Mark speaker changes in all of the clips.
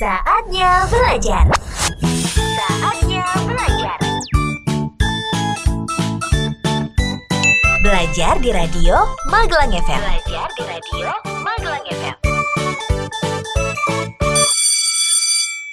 Speaker 1: Saatnya belajar.
Speaker 2: Saatnya belajar. Belajar di radio Magelang FM. Belajar di radio Magelang FM.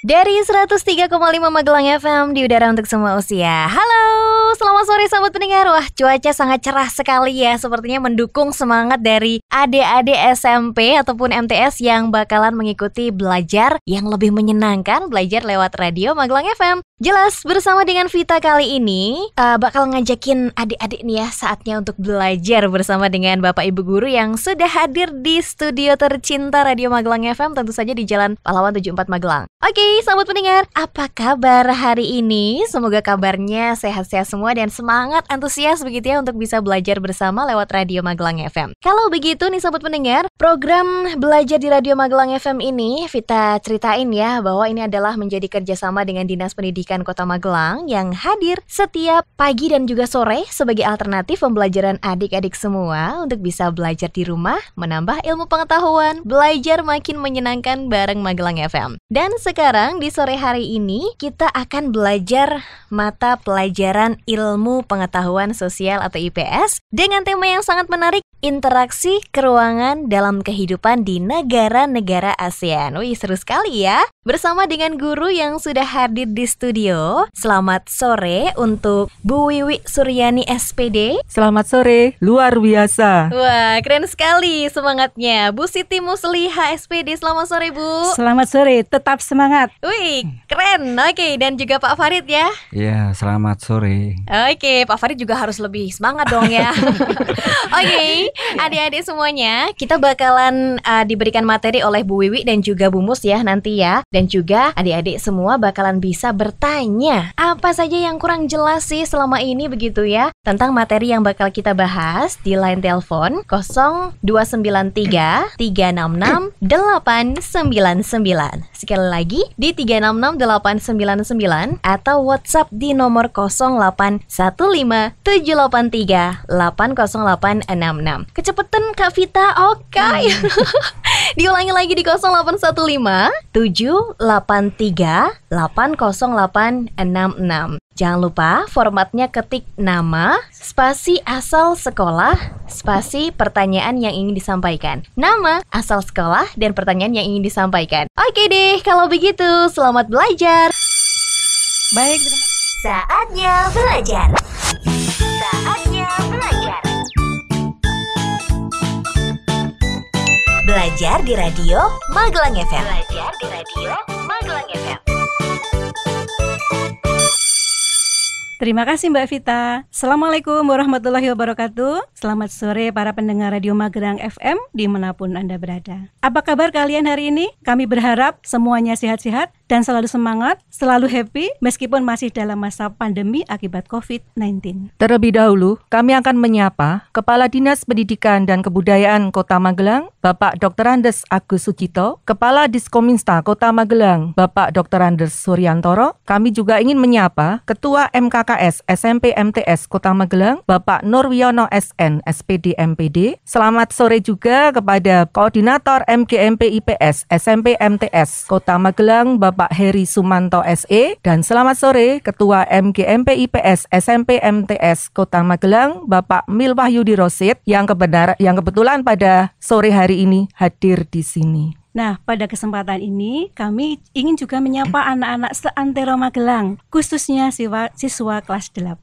Speaker 3: Dari 103,5 Magelang FM di udara untuk semua usia. Halo selamat sore sahabat pendengar. Wah, cuaca sangat cerah sekali ya. Sepertinya mendukung semangat dari adik-adik SMP ataupun MTS yang bakalan mengikuti belajar yang lebih menyenangkan, belajar lewat radio Magelang FM. Jelas, bersama dengan Vita kali ini uh, bakal ngajakin adik-adik nih ya saatnya untuk belajar bersama dengan Bapak Ibu guru yang sudah hadir di studio tercinta Radio Magelang FM tentu saja di Jalan Pahlawan 74 Magelang. Oke, sahabat pendengar, apa kabar hari ini? Semoga kabarnya sehat-sehat semua dan semangat antusias begitu ya untuk bisa belajar bersama lewat Radio Magelang FM. Kalau begitu nih sobat pendengar, program belajar di Radio Magelang FM ini Vita ceritain ya bahwa ini adalah menjadi kerjasama dengan Dinas Pendidikan Kota Magelang yang hadir setiap pagi dan juga sore sebagai alternatif pembelajaran adik-adik semua untuk bisa belajar di rumah, menambah ilmu pengetahuan, belajar makin menyenangkan bareng Magelang FM. Dan sekarang di sore hari ini kita akan belajar mata pelajaran Ilmu Pengetahuan Sosial atau IPS dengan tema yang sangat menarik Interaksi Keruangan dalam Kehidupan di Negara-Negara ASEAN. Wih, seru sekali ya. Bersama dengan guru yang sudah hadir di studio. Selamat sore untuk Bu Wiwi Suryani SPD. Selamat sore,
Speaker 4: luar biasa.
Speaker 3: Wah, keren sekali semangatnya. Bu Siti Musliha SPD, selamat sore Bu. Selamat
Speaker 4: sore, tetap semangat.
Speaker 3: Wih, keren. Oke, dan juga Pak Farid ya.
Speaker 5: Iya, selamat sore.
Speaker 3: Oke, okay, Pak Farid juga harus lebih semangat dong ya. Oke, okay, iya. adik-adik semuanya, kita bakalan uh, diberikan materi oleh Bu Wiwi dan juga Bu Mus ya nanti ya. Dan juga adik-adik semua bakalan bisa bertanya apa saja yang kurang jelas sih selama ini begitu ya tentang materi yang bakal kita bahas di line telepon 0293 366 899. Sekali lagi di 366 899 atau WhatsApp di nomor 08 0815783 80866. Kecepetan Kak Vita, oke. Okay. Hmm. Diulangi lagi di 0815 Jangan lupa formatnya ketik nama, spasi asal sekolah, spasi pertanyaan yang ingin disampaikan. Nama, asal sekolah, dan pertanyaan yang ingin disampaikan. Oke deh, kalau begitu selamat belajar.
Speaker 1: Baik, terima kasih. Saatnya belajar. Saatnya belajar. Belajar di radio
Speaker 2: Magelang FM. Belajar di radio Magelang FM.
Speaker 6: Terima kasih Mbak Vita. Assalamualaikum warahmatullahi wabarakatuh. Selamat sore para pendengar Radio Magelang FM dimanapun Anda berada. Apa kabar kalian hari ini? Kami berharap semuanya sehat-sehat dan selalu semangat, selalu happy meskipun masih dalam masa pandemi akibat COVID-19.
Speaker 4: Terlebih dahulu, kami akan menyapa Kepala Dinas Pendidikan dan Kebudayaan Kota Magelang, Bapak Dr. Andes Agus Sucito, Kepala Diskominsta Kota Magelang, Bapak Dr. Andes Suryantoro. Kami juga ingin menyapa Ketua MKKS SMP MTS Kota Magelang, Bapak Nurwiono SN SPD MPD. Selamat sore juga kepada Koordinator MGMP IPS SMP MTS Kota Magelang, Bapak Bapak Heri Sumanto SE dan selamat sore Ketua MGMP IPS SMP MTS Kota Magelang Bapak Mil Wahyudi Rosid yang kebenar yang kebetulan pada sore hari ini hadir di sini.
Speaker 6: Nah, pada kesempatan ini kami ingin juga menyapa anak-anak seantero Magelang, khususnya siswa, siswa kelas 8.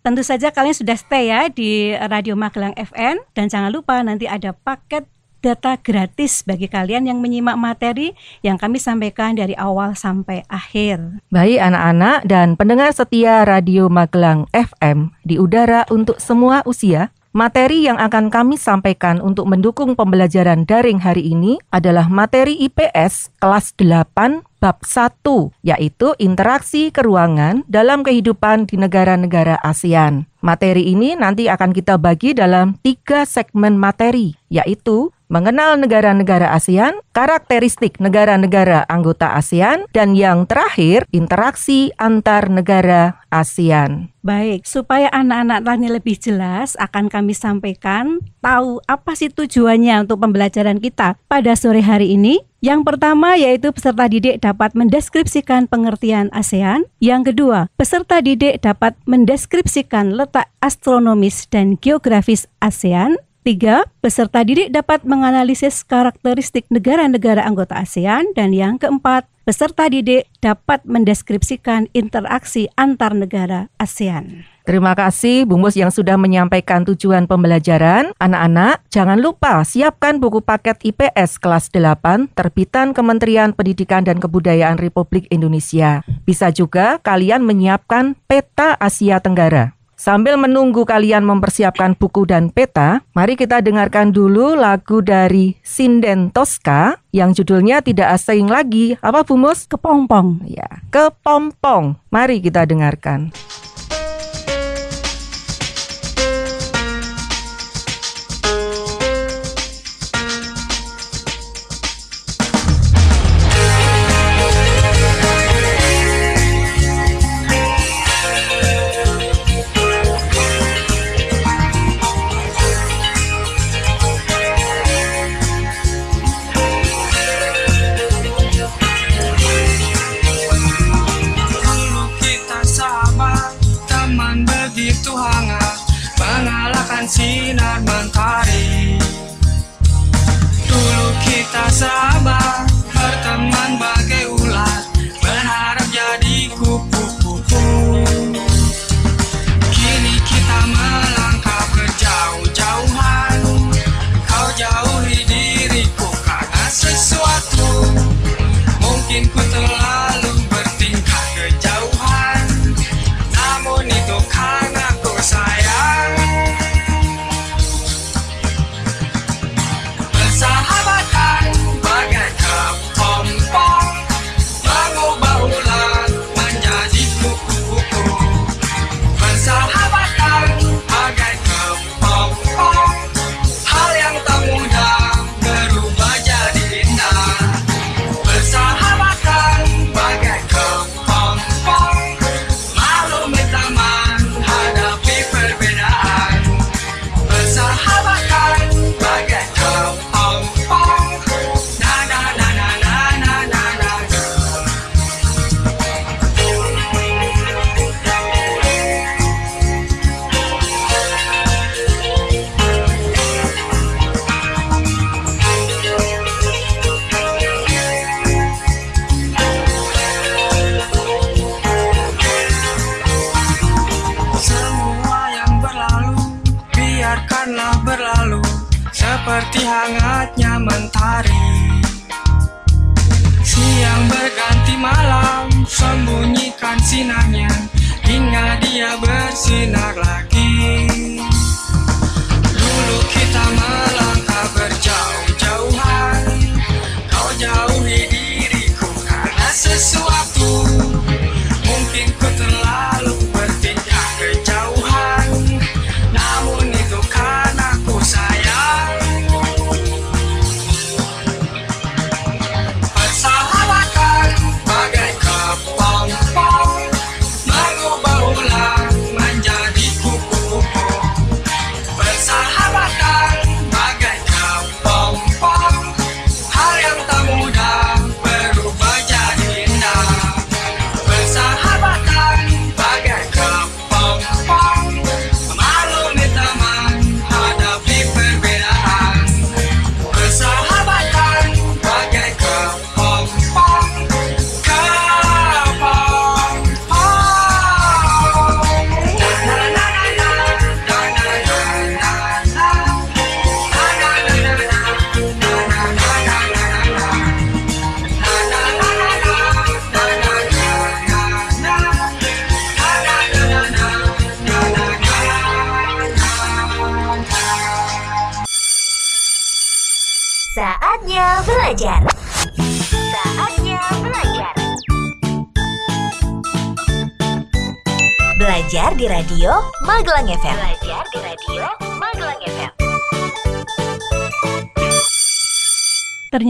Speaker 6: Tentu saja kalian sudah stay ya di Radio Magelang FN dan jangan lupa nanti ada paket data gratis bagi kalian yang menyimak materi yang kami sampaikan dari awal sampai akhir.
Speaker 4: Baik anak-anak dan pendengar setia Radio Magelang FM di udara untuk semua usia, Materi yang akan kami sampaikan untuk mendukung pembelajaran daring hari ini adalah materi IPS kelas 8 bab 1 yaitu interaksi keruangan dalam kehidupan di negara-negara ASEAN. Materi ini nanti akan kita bagi dalam tiga segmen materi yaitu mengenal negara-negara ASEAN, karakteristik negara-negara anggota ASEAN, dan yang terakhir, interaksi antar negara ASEAN.
Speaker 6: Baik, supaya anak-anak tani lebih jelas akan kami sampaikan tahu apa sih tujuannya untuk pembelajaran kita pada sore hari ini. Yang pertama yaitu peserta didik dapat mendeskripsikan pengertian ASEAN. Yang kedua, peserta didik dapat mendeskripsikan letak astronomis dan geografis ASEAN. Tiga, peserta didik dapat menganalisis karakteristik negara-negara anggota ASEAN. Dan yang keempat, peserta didik dapat mendeskripsikan interaksi antar negara ASEAN.
Speaker 4: Terima kasih Bung yang sudah menyampaikan tujuan pembelajaran. Anak-anak, jangan lupa siapkan buku paket IPS kelas 8 terbitan Kementerian Pendidikan dan Kebudayaan Republik Indonesia. Bisa juga kalian menyiapkan peta Asia Tenggara. Sambil menunggu kalian mempersiapkan buku dan peta, mari kita dengarkan dulu lagu dari Sinden Tosca yang judulnya tidak asing lagi. Apa Bumus? Kepompong. Ya, kepompong. Mari kita dengarkan.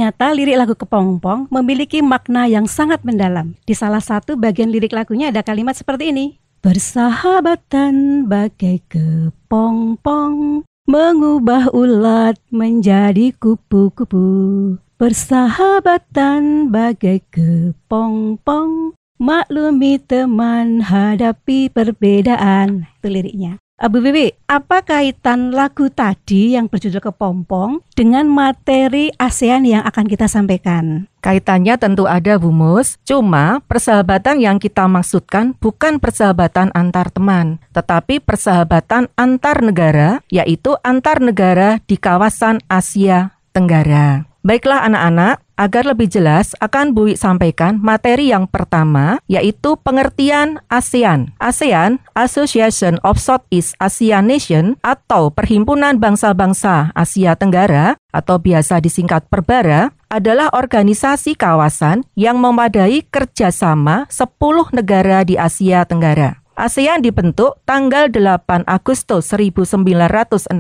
Speaker 6: Ternyata lirik lagu Kepompong memiliki makna yang sangat mendalam. Di salah satu bagian lirik lagunya ada kalimat seperti ini. bersahabatan bagai kepompong mengubah ulat menjadi kupu-kupu. Persahabatan bagai kepompong maklumi teman hadapi perbedaan. Itu liriknya. Bu Wiwi, apa kaitan lagu
Speaker 4: tadi yang berjudul Kepompong dengan materi ASEAN yang akan kita sampaikan? Kaitannya tentu ada Bu Mus, cuma persahabatan yang kita maksudkan bukan persahabatan antar teman, tetapi persahabatan antar negara, yaitu antar negara di kawasan Asia Tenggara. Baiklah anak-anak, Agar lebih jelas, akan Bui sampaikan materi yang pertama, yaitu pengertian ASEAN. ASEAN, Association of Southeast Asian Nation, atau Perhimpunan Bangsa-Bangsa Asia Tenggara, atau biasa disingkat Perbara, adalah organisasi kawasan yang memadai kerjasama 10 negara di Asia Tenggara. ASEAN dibentuk tanggal 8 Agustus 1967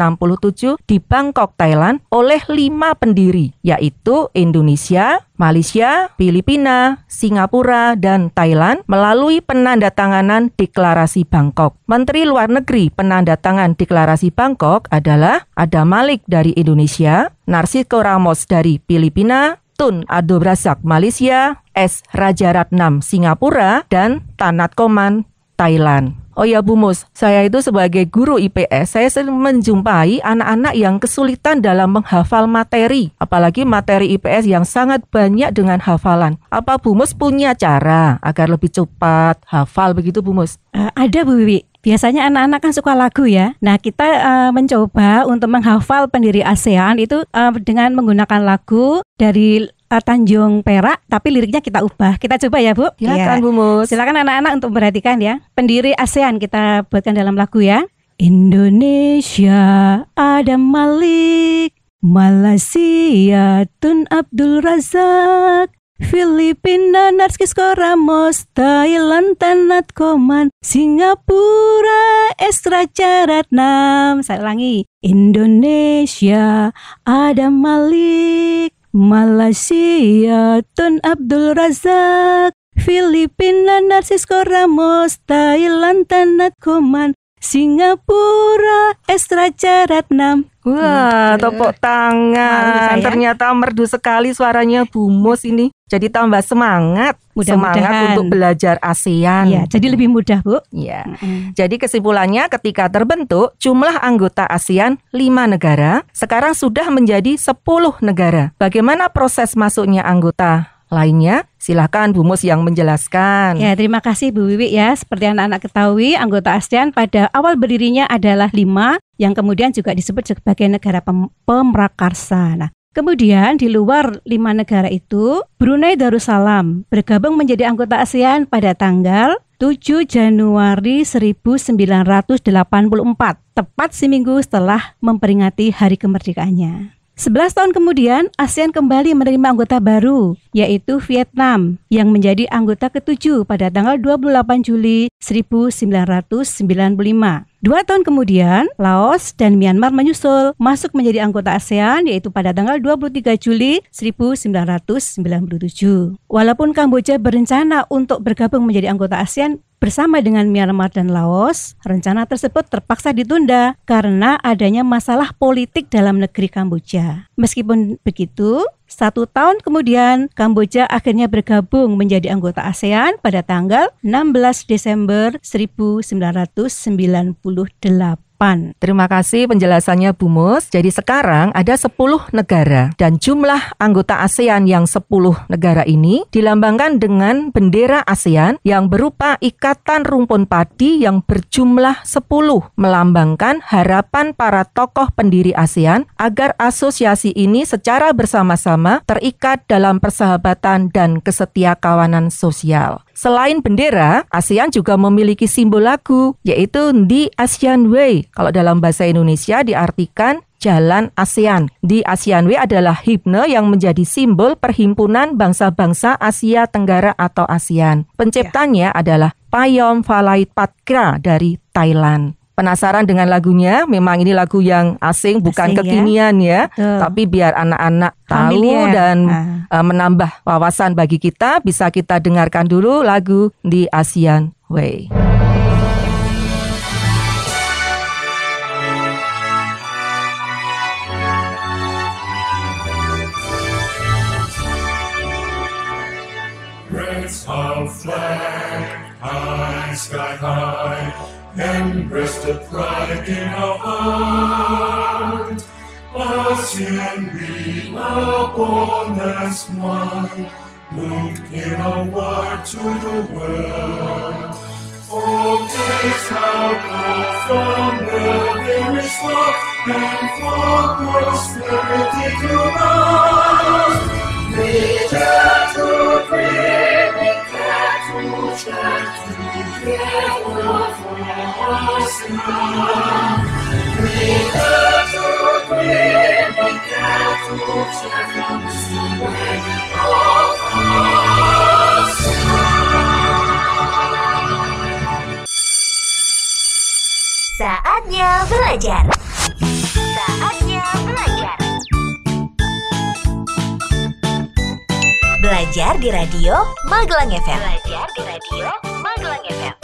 Speaker 4: di Bangkok, Thailand oleh lima pendiri, yaitu Indonesia, Malaysia, Filipina, Singapura, dan Thailand melalui penandatanganan Deklarasi Bangkok. Menteri Luar Negeri penandatangan Deklarasi Bangkok adalah Ada Malik dari Indonesia, Narsiko Ramos dari Filipina, Tun Abdul Razak Malaysia, S. Raja Ratnam Singapura, dan Tanat Koman Thailand. Oh ya Bu Mus, saya itu sebagai guru IPS, saya sering menjumpai anak-anak yang kesulitan dalam menghafal materi, apalagi materi IPS yang sangat banyak dengan hafalan. Apa Bu Mus punya cara agar lebih cepat hafal begitu Bu Mus? Uh, ada Bu Wiwi, Biasanya anak-anak kan suka lagu ya. Nah, kita uh, mencoba
Speaker 6: untuk menghafal pendiri ASEAN itu uh, dengan menggunakan lagu dari uh, Tanjung Perak tapi liriknya kita ubah. Kita coba ya, Bu. Silakan ya. Bu Mus. Silakan anak-anak untuk perhatikan ya. Pendiri ASEAN kita buatkan dalam lagu ya. Indonesia ada Malik, Malaysia Tun Abdul Razak, Filipina Narskis Koramos, Thailand Tanat Koman, Singapura Estra Caratnam. Saya ulangi, Indonesia ada Malik, Malaysia Tun Abdul Razak Filipina Narsisko Ramos
Speaker 4: Thailand Tanat Koman Singapura Estra Caratnam Wah, hmm. tepuk tangan. Nah, Ternyata merdu sekali suaranya Bumus ini. Jadi tambah semangat, Mudah semangat untuk belajar ASEAN. Ya, jadi lebih mudah, Bu. Ya. -hmm. Jadi kesimpulannya ketika terbentuk jumlah anggota ASEAN 5 negara, sekarang sudah menjadi 10 negara. Bagaimana proses masuknya anggota lainnya. Silahkan Bu Mus yang menjelaskan. Ya, terima kasih Bu Wiwi ya. Seperti
Speaker 6: anak-anak ketahui, anggota ASEAN pada awal berdirinya adalah lima yang kemudian juga disebut sebagai negara pem pemrakarsa. Nah, Kemudian di luar lima negara itu, Brunei Darussalam bergabung menjadi anggota ASEAN pada tanggal 7 Januari 1984, tepat seminggu setelah memperingati hari kemerdekaannya. 11 tahun kemudian, ASEAN kembali menerima anggota baru, yaitu Vietnam, yang menjadi anggota ketujuh pada tanggal 28 Juli 1995. Dua tahun kemudian, Laos dan Myanmar menyusul masuk menjadi anggota ASEAN yaitu pada tanggal 23 Juli 1997. Walaupun Kamboja berencana untuk bergabung menjadi anggota ASEAN Bersama dengan Myanmar dan Laos, rencana tersebut terpaksa ditunda karena adanya masalah politik dalam negeri Kamboja. Meskipun begitu, satu tahun kemudian, Kamboja akhirnya bergabung menjadi anggota ASEAN pada tanggal 16 Desember 1998
Speaker 4: depan. Terima kasih penjelasannya Bu Mus. Jadi sekarang ada 10 negara dan jumlah anggota ASEAN yang 10 negara ini dilambangkan dengan bendera ASEAN yang berupa ikatan rumpun padi yang berjumlah 10 melambangkan harapan para tokoh pendiri ASEAN agar asosiasi ini secara bersama-sama terikat dalam persahabatan dan kesetia kawanan sosial. Selain bendera, ASEAN juga memiliki simbol lagu, yaitu The ASEAN Way. Kalau dalam bahasa Indonesia diartikan Jalan ASEAN. Di ASEAN Way adalah himne yang menjadi simbol perhimpunan bangsa-bangsa Asia Tenggara atau ASEAN. Ya. Penciptanya ya. adalah Payom Phalait Patkra dari Thailand penasaran dengan lagunya. Memang ini lagu yang asing, bukan ya. kekinian ya, ya tapi biar anak-anak tahu Familiar. dan ah. uh, menambah wawasan bagi kita. Bisa kita dengarkan dulu lagu di ASEAN Way.
Speaker 7: sky high. and breasted pride in our heart. Us and we are born as one, Look in our word to the world. Oh, taste how from the very start and for prosperity to us. Nature to create. Saatnya
Speaker 1: belajar.
Speaker 2: Belajar di Radio Magelang FM. Belajar di Radio Magelang FM.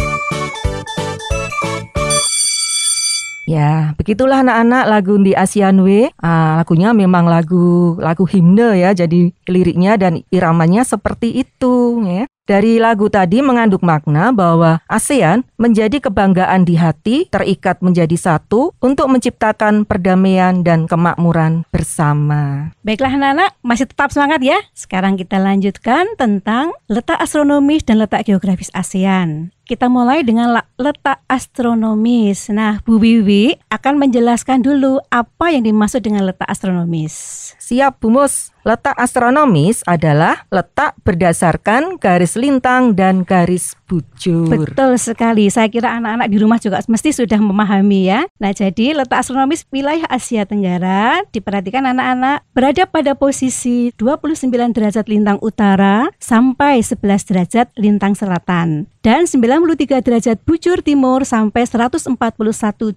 Speaker 4: Ya, begitulah anak-anak lagu di Way. Uh, lagunya memang lagu lagu himne ya, jadi liriknya dan iramanya seperti itu ya. Dari lagu tadi mengandung makna bahwa ASEAN menjadi kebanggaan di hati, terikat menjadi satu untuk menciptakan perdamaian dan kemakmuran bersama.
Speaker 6: Baiklah Nana, masih tetap semangat ya. Sekarang kita lanjutkan tentang letak astronomis dan letak geografis ASEAN. Kita mulai dengan letak astronomis. Nah, Bu Wiwi akan menjelaskan dulu apa yang dimaksud dengan letak astronomis.
Speaker 4: Siap, Bu Mus. Letak astronomis adalah letak berdasarkan garis lintang dan garis bujur. Betul sekali.
Speaker 6: Saya kira anak-anak di rumah juga mesti sudah memahami ya. Nah, jadi letak astronomis wilayah Asia Tenggara diperhatikan anak-anak berada pada posisi 29 derajat lintang utara sampai 11 derajat lintang selatan dan 9 93 derajat bujur timur sampai 141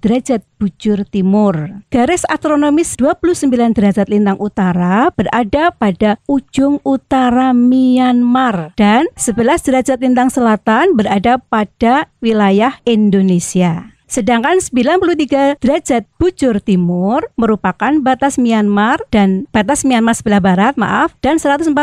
Speaker 6: derajat bujur timur. Garis astronomis 29 derajat lintang utara berada pada ujung utara Myanmar dan 11 derajat lintang selatan berada pada wilayah Indonesia. Sedangkan 93 derajat bujur timur merupakan batas Myanmar dan batas Myanmar sebelah barat, maaf, dan 141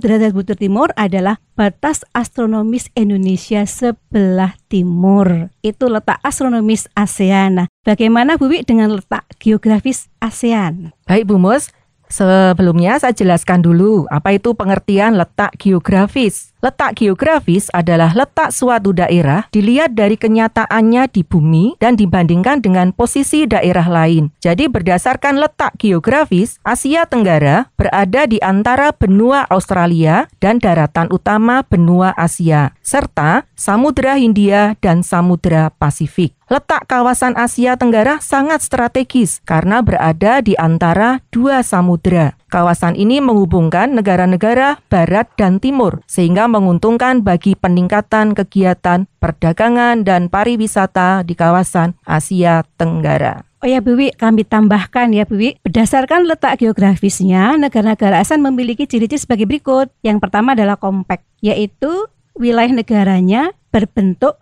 Speaker 6: derajat bujur timur adalah batas astronomis Indonesia sebelah timur. Itu letak astronomis ASEAN. Nah, bagaimana Bu Wi dengan letak geografis
Speaker 4: ASEAN? Baik Bu Mus, sebelumnya saya jelaskan dulu apa itu pengertian letak geografis. Letak geografis adalah letak suatu daerah dilihat dari kenyataannya di bumi dan dibandingkan dengan posisi daerah lain. Jadi berdasarkan letak geografis, Asia Tenggara berada di antara benua Australia dan daratan utama benua Asia, serta Samudra Hindia dan Samudra Pasifik. Letak kawasan Asia Tenggara sangat strategis karena berada di antara dua samudra. Kawasan ini menghubungkan negara-negara barat dan timur sehingga menguntungkan bagi peningkatan kegiatan perdagangan dan pariwisata di kawasan Asia Tenggara.
Speaker 6: Oh ya Biwi, kami tambahkan ya Biwi, berdasarkan letak geografisnya, negara-negara ASEAN memiliki ciri-ciri sebagai berikut. Yang pertama adalah kompak, yaitu wilayah negaranya berbentuk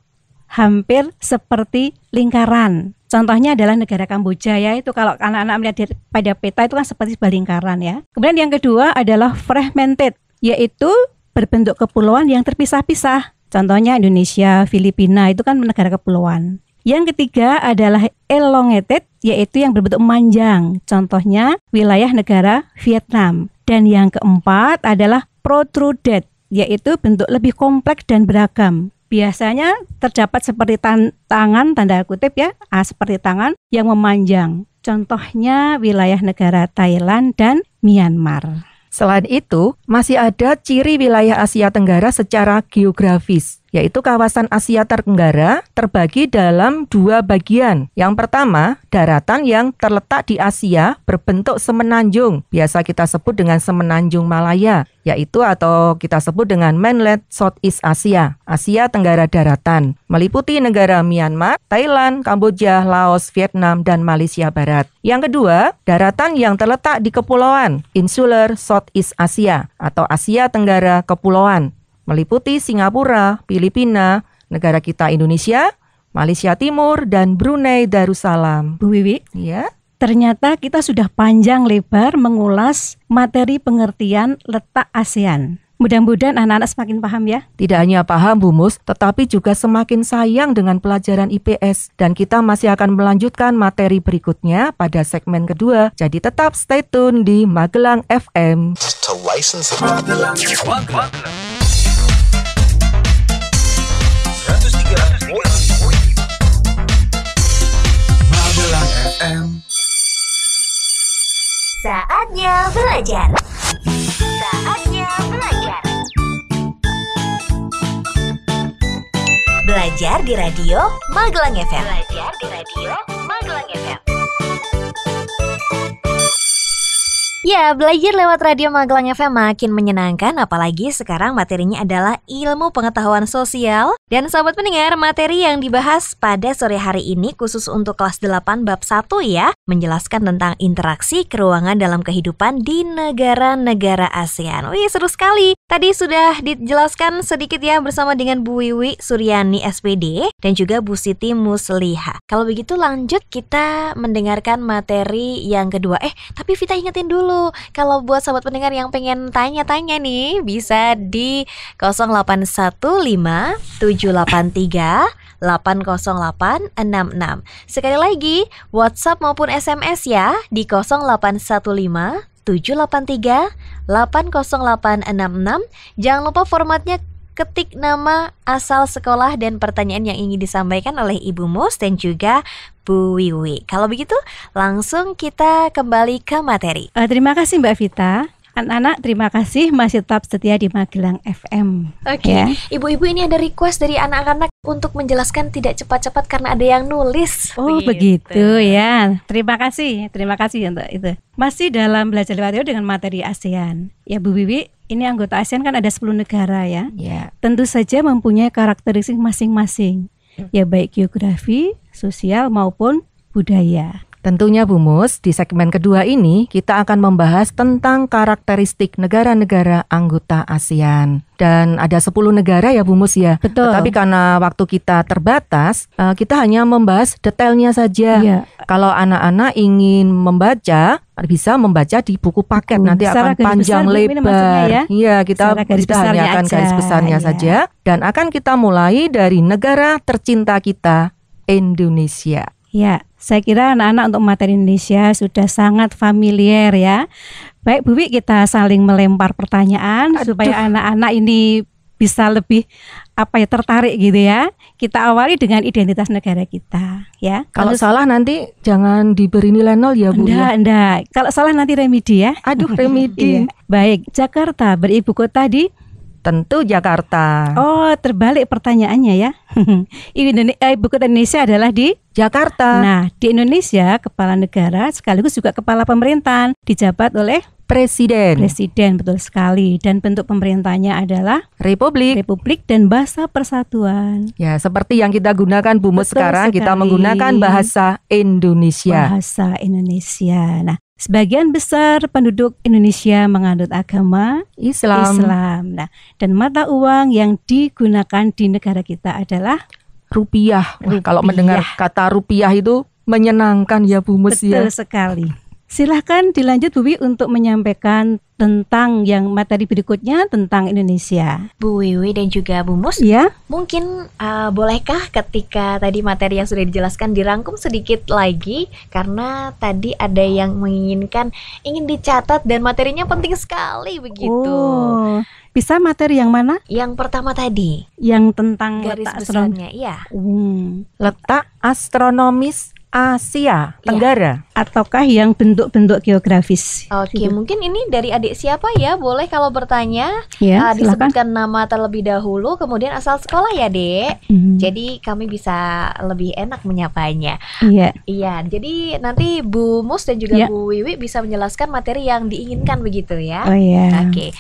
Speaker 6: hampir seperti lingkaran. Contohnya adalah negara Kamboja ya, itu kalau anak-anak melihat pada peta itu kan seperti sebuah lingkaran ya. Kemudian yang kedua adalah fragmented, yaitu berbentuk kepulauan yang terpisah-pisah. Contohnya Indonesia, Filipina itu kan negara kepulauan. Yang ketiga adalah elongated, yaitu yang berbentuk manjang. Contohnya wilayah negara Vietnam. Dan yang keempat adalah protruded, yaitu bentuk lebih kompleks dan beragam. Biasanya terdapat seperti tan tangan tanda kutip ya, ah, seperti tangan yang memanjang. Contohnya
Speaker 4: wilayah negara Thailand dan Myanmar. Selain itu, masih ada ciri wilayah Asia Tenggara secara geografis yaitu kawasan Asia Tenggara terbagi dalam dua bagian. Yang pertama, daratan yang terletak di Asia berbentuk semenanjung, biasa kita sebut dengan semenanjung Malaya, yaitu atau kita sebut dengan mainland Southeast Asia, Asia Tenggara Daratan, meliputi negara Myanmar, Thailand, Kamboja, Laos, Vietnam, dan Malaysia Barat. Yang kedua, daratan yang terletak di kepulauan, Insular Southeast Asia atau Asia Tenggara Kepulauan, meliputi Singapura, Filipina, negara kita Indonesia, Malaysia Timur, dan Brunei Darussalam. Bu Wiwi, ya. Ternyata
Speaker 6: kita sudah panjang lebar mengulas materi pengertian letak ASEAN. Mudah-mudahan anak-anak semakin paham ya.
Speaker 4: Tidak hanya paham Bu Mus, tetapi juga semakin sayang dengan pelajaran IPS. Dan kita masih akan melanjutkan materi berikutnya pada segmen kedua. Jadi tetap stay tune di Magelang FM. To
Speaker 7: license Magelang. Magelang. FM.
Speaker 1: Saatnya belajar.
Speaker 2: Saatnya belajar.
Speaker 1: Belajar di radio
Speaker 2: Magelang FM. Belajar di radio Magelang FM.
Speaker 3: Ya, belajar lewat Radio Magelang FM makin menyenangkan apalagi sekarang materinya adalah ilmu pengetahuan sosial. Dan sahabat pendengar, materi yang dibahas pada sore hari ini khusus untuk kelas 8 bab 1 ya, menjelaskan tentang interaksi keruangan dalam kehidupan di negara-negara ASEAN. Wih, seru sekali. Tadi sudah dijelaskan sedikit ya bersama dengan Bu Wiwi Suryani SPD dan juga Bu Siti Musliha. Kalau begitu lanjut kita mendengarkan materi yang kedua. Eh, tapi Vita ingetin dulu dulu. Kalau buat sahabat pendengar yang pengen tanya-tanya nih, bisa di 0815 783 80866. Sekali lagi, WhatsApp maupun SMS ya di 0815 783 80866. Jangan lupa formatnya ketik nama asal sekolah dan pertanyaan yang ingin disampaikan oleh Ibu Mus dan juga Bu Wiwi. Kalau begitu, langsung kita
Speaker 6: kembali ke materi. Uh, terima kasih Mbak Vita. Anak-anak, terima kasih masih tetap setia di Magelang FM. Oke, okay. ya. ibu-ibu ini ada request dari anak-anak untuk menjelaskan tidak
Speaker 3: cepat-cepat karena ada yang nulis. Oh, begitu, begitu
Speaker 6: ya. Terima kasih, terima kasih untuk itu. Masih dalam belajar lewat dengan materi ASEAN. Ya Bu Wiwi, ini anggota ASEAN kan ada 10 negara ya. Yeah. Tentu saja mempunyai karakteristik masing-masing, ya, ya
Speaker 4: baik geografi, sosial maupun budaya. Tentunya Bumus, di segmen kedua ini kita akan membahas tentang karakteristik negara-negara anggota ASEAN. Dan ada 10 negara ya Bumus ya. Betul. Tapi karena waktu kita terbatas, eh, kita hanya membahas detailnya saja. Iya. Kalau anak-anak ingin membaca, bisa membaca di buku paket Buku nanti akan panjang besar, lebar. Ya? Iya, kita kita hanya akan aja. garis besarnya iya. saja dan akan kita mulai dari negara tercinta kita, Indonesia. Ya, saya kira anak-anak untuk materi Indonesia sudah
Speaker 6: sangat familiar ya. Baik Bu Wi, kita saling melempar pertanyaan Aduh. supaya anak-anak ini bisa lebih apa ya tertarik gitu ya. Kita awali dengan identitas negara kita
Speaker 4: ya. Kalau Lalu, salah nanti jangan diberi nilai nol ya Bu. Enggak, ya.
Speaker 6: enggak. Kalau salah nanti remedi ya. Aduh, remedi. iya. Baik, Jakarta beribu kota di Tentu Jakarta. Oh, terbalik pertanyaannya ya. ibu eh, kota Indonesia adalah di Jakarta. Nah, di Indonesia kepala negara sekaligus juga kepala pemerintahan dijabat oleh Presiden. Presiden betul sekali dan bentuk pemerintahnya adalah Republik. Republik dan bahasa persatuan. Ya, seperti yang kita gunakan Bu sekarang sekali. kita menggunakan bahasa Indonesia. Bahasa Indonesia. Nah, Sebagian besar penduduk Indonesia menganut agama Islam. Islam. Nah, dan mata uang yang digunakan di negara kita adalah rupiah. rupiah.
Speaker 4: Wah, kalau mendengar kata rupiah
Speaker 6: itu menyenangkan ya Bu Mus Betul sekali. Silahkan dilanjut Bu Wi untuk menyampaikan tentang yang materi berikutnya tentang Indonesia. Bu Wiwi dan juga Bu Mus, ya?
Speaker 3: mungkin uh, bolehkah ketika tadi materi yang sudah dijelaskan dirangkum sedikit lagi karena tadi ada yang menginginkan ingin dicatat dan materinya penting sekali begitu. Oh.
Speaker 6: Bisa materi yang mana? Yang pertama tadi. Yang tentang garis letak besarnya, iya. Hmm. Letak astronomis Asia ya. Tenggara ya. ataukah yang bentuk-bentuk geografis. Oke, gitu. mungkin
Speaker 3: ini dari adik siapa ya? Boleh kalau bertanya ya, uh, disebutkan silakan. nama terlebih dahulu, kemudian asal sekolah ya, Dek. Hmm. Jadi kami bisa lebih enak menyapanya. Iya. Iya, jadi nanti Bu Mus dan juga ya. Bu Wiwi bisa menjelaskan materi yang diinginkan begitu ya. Oh iya. Oke.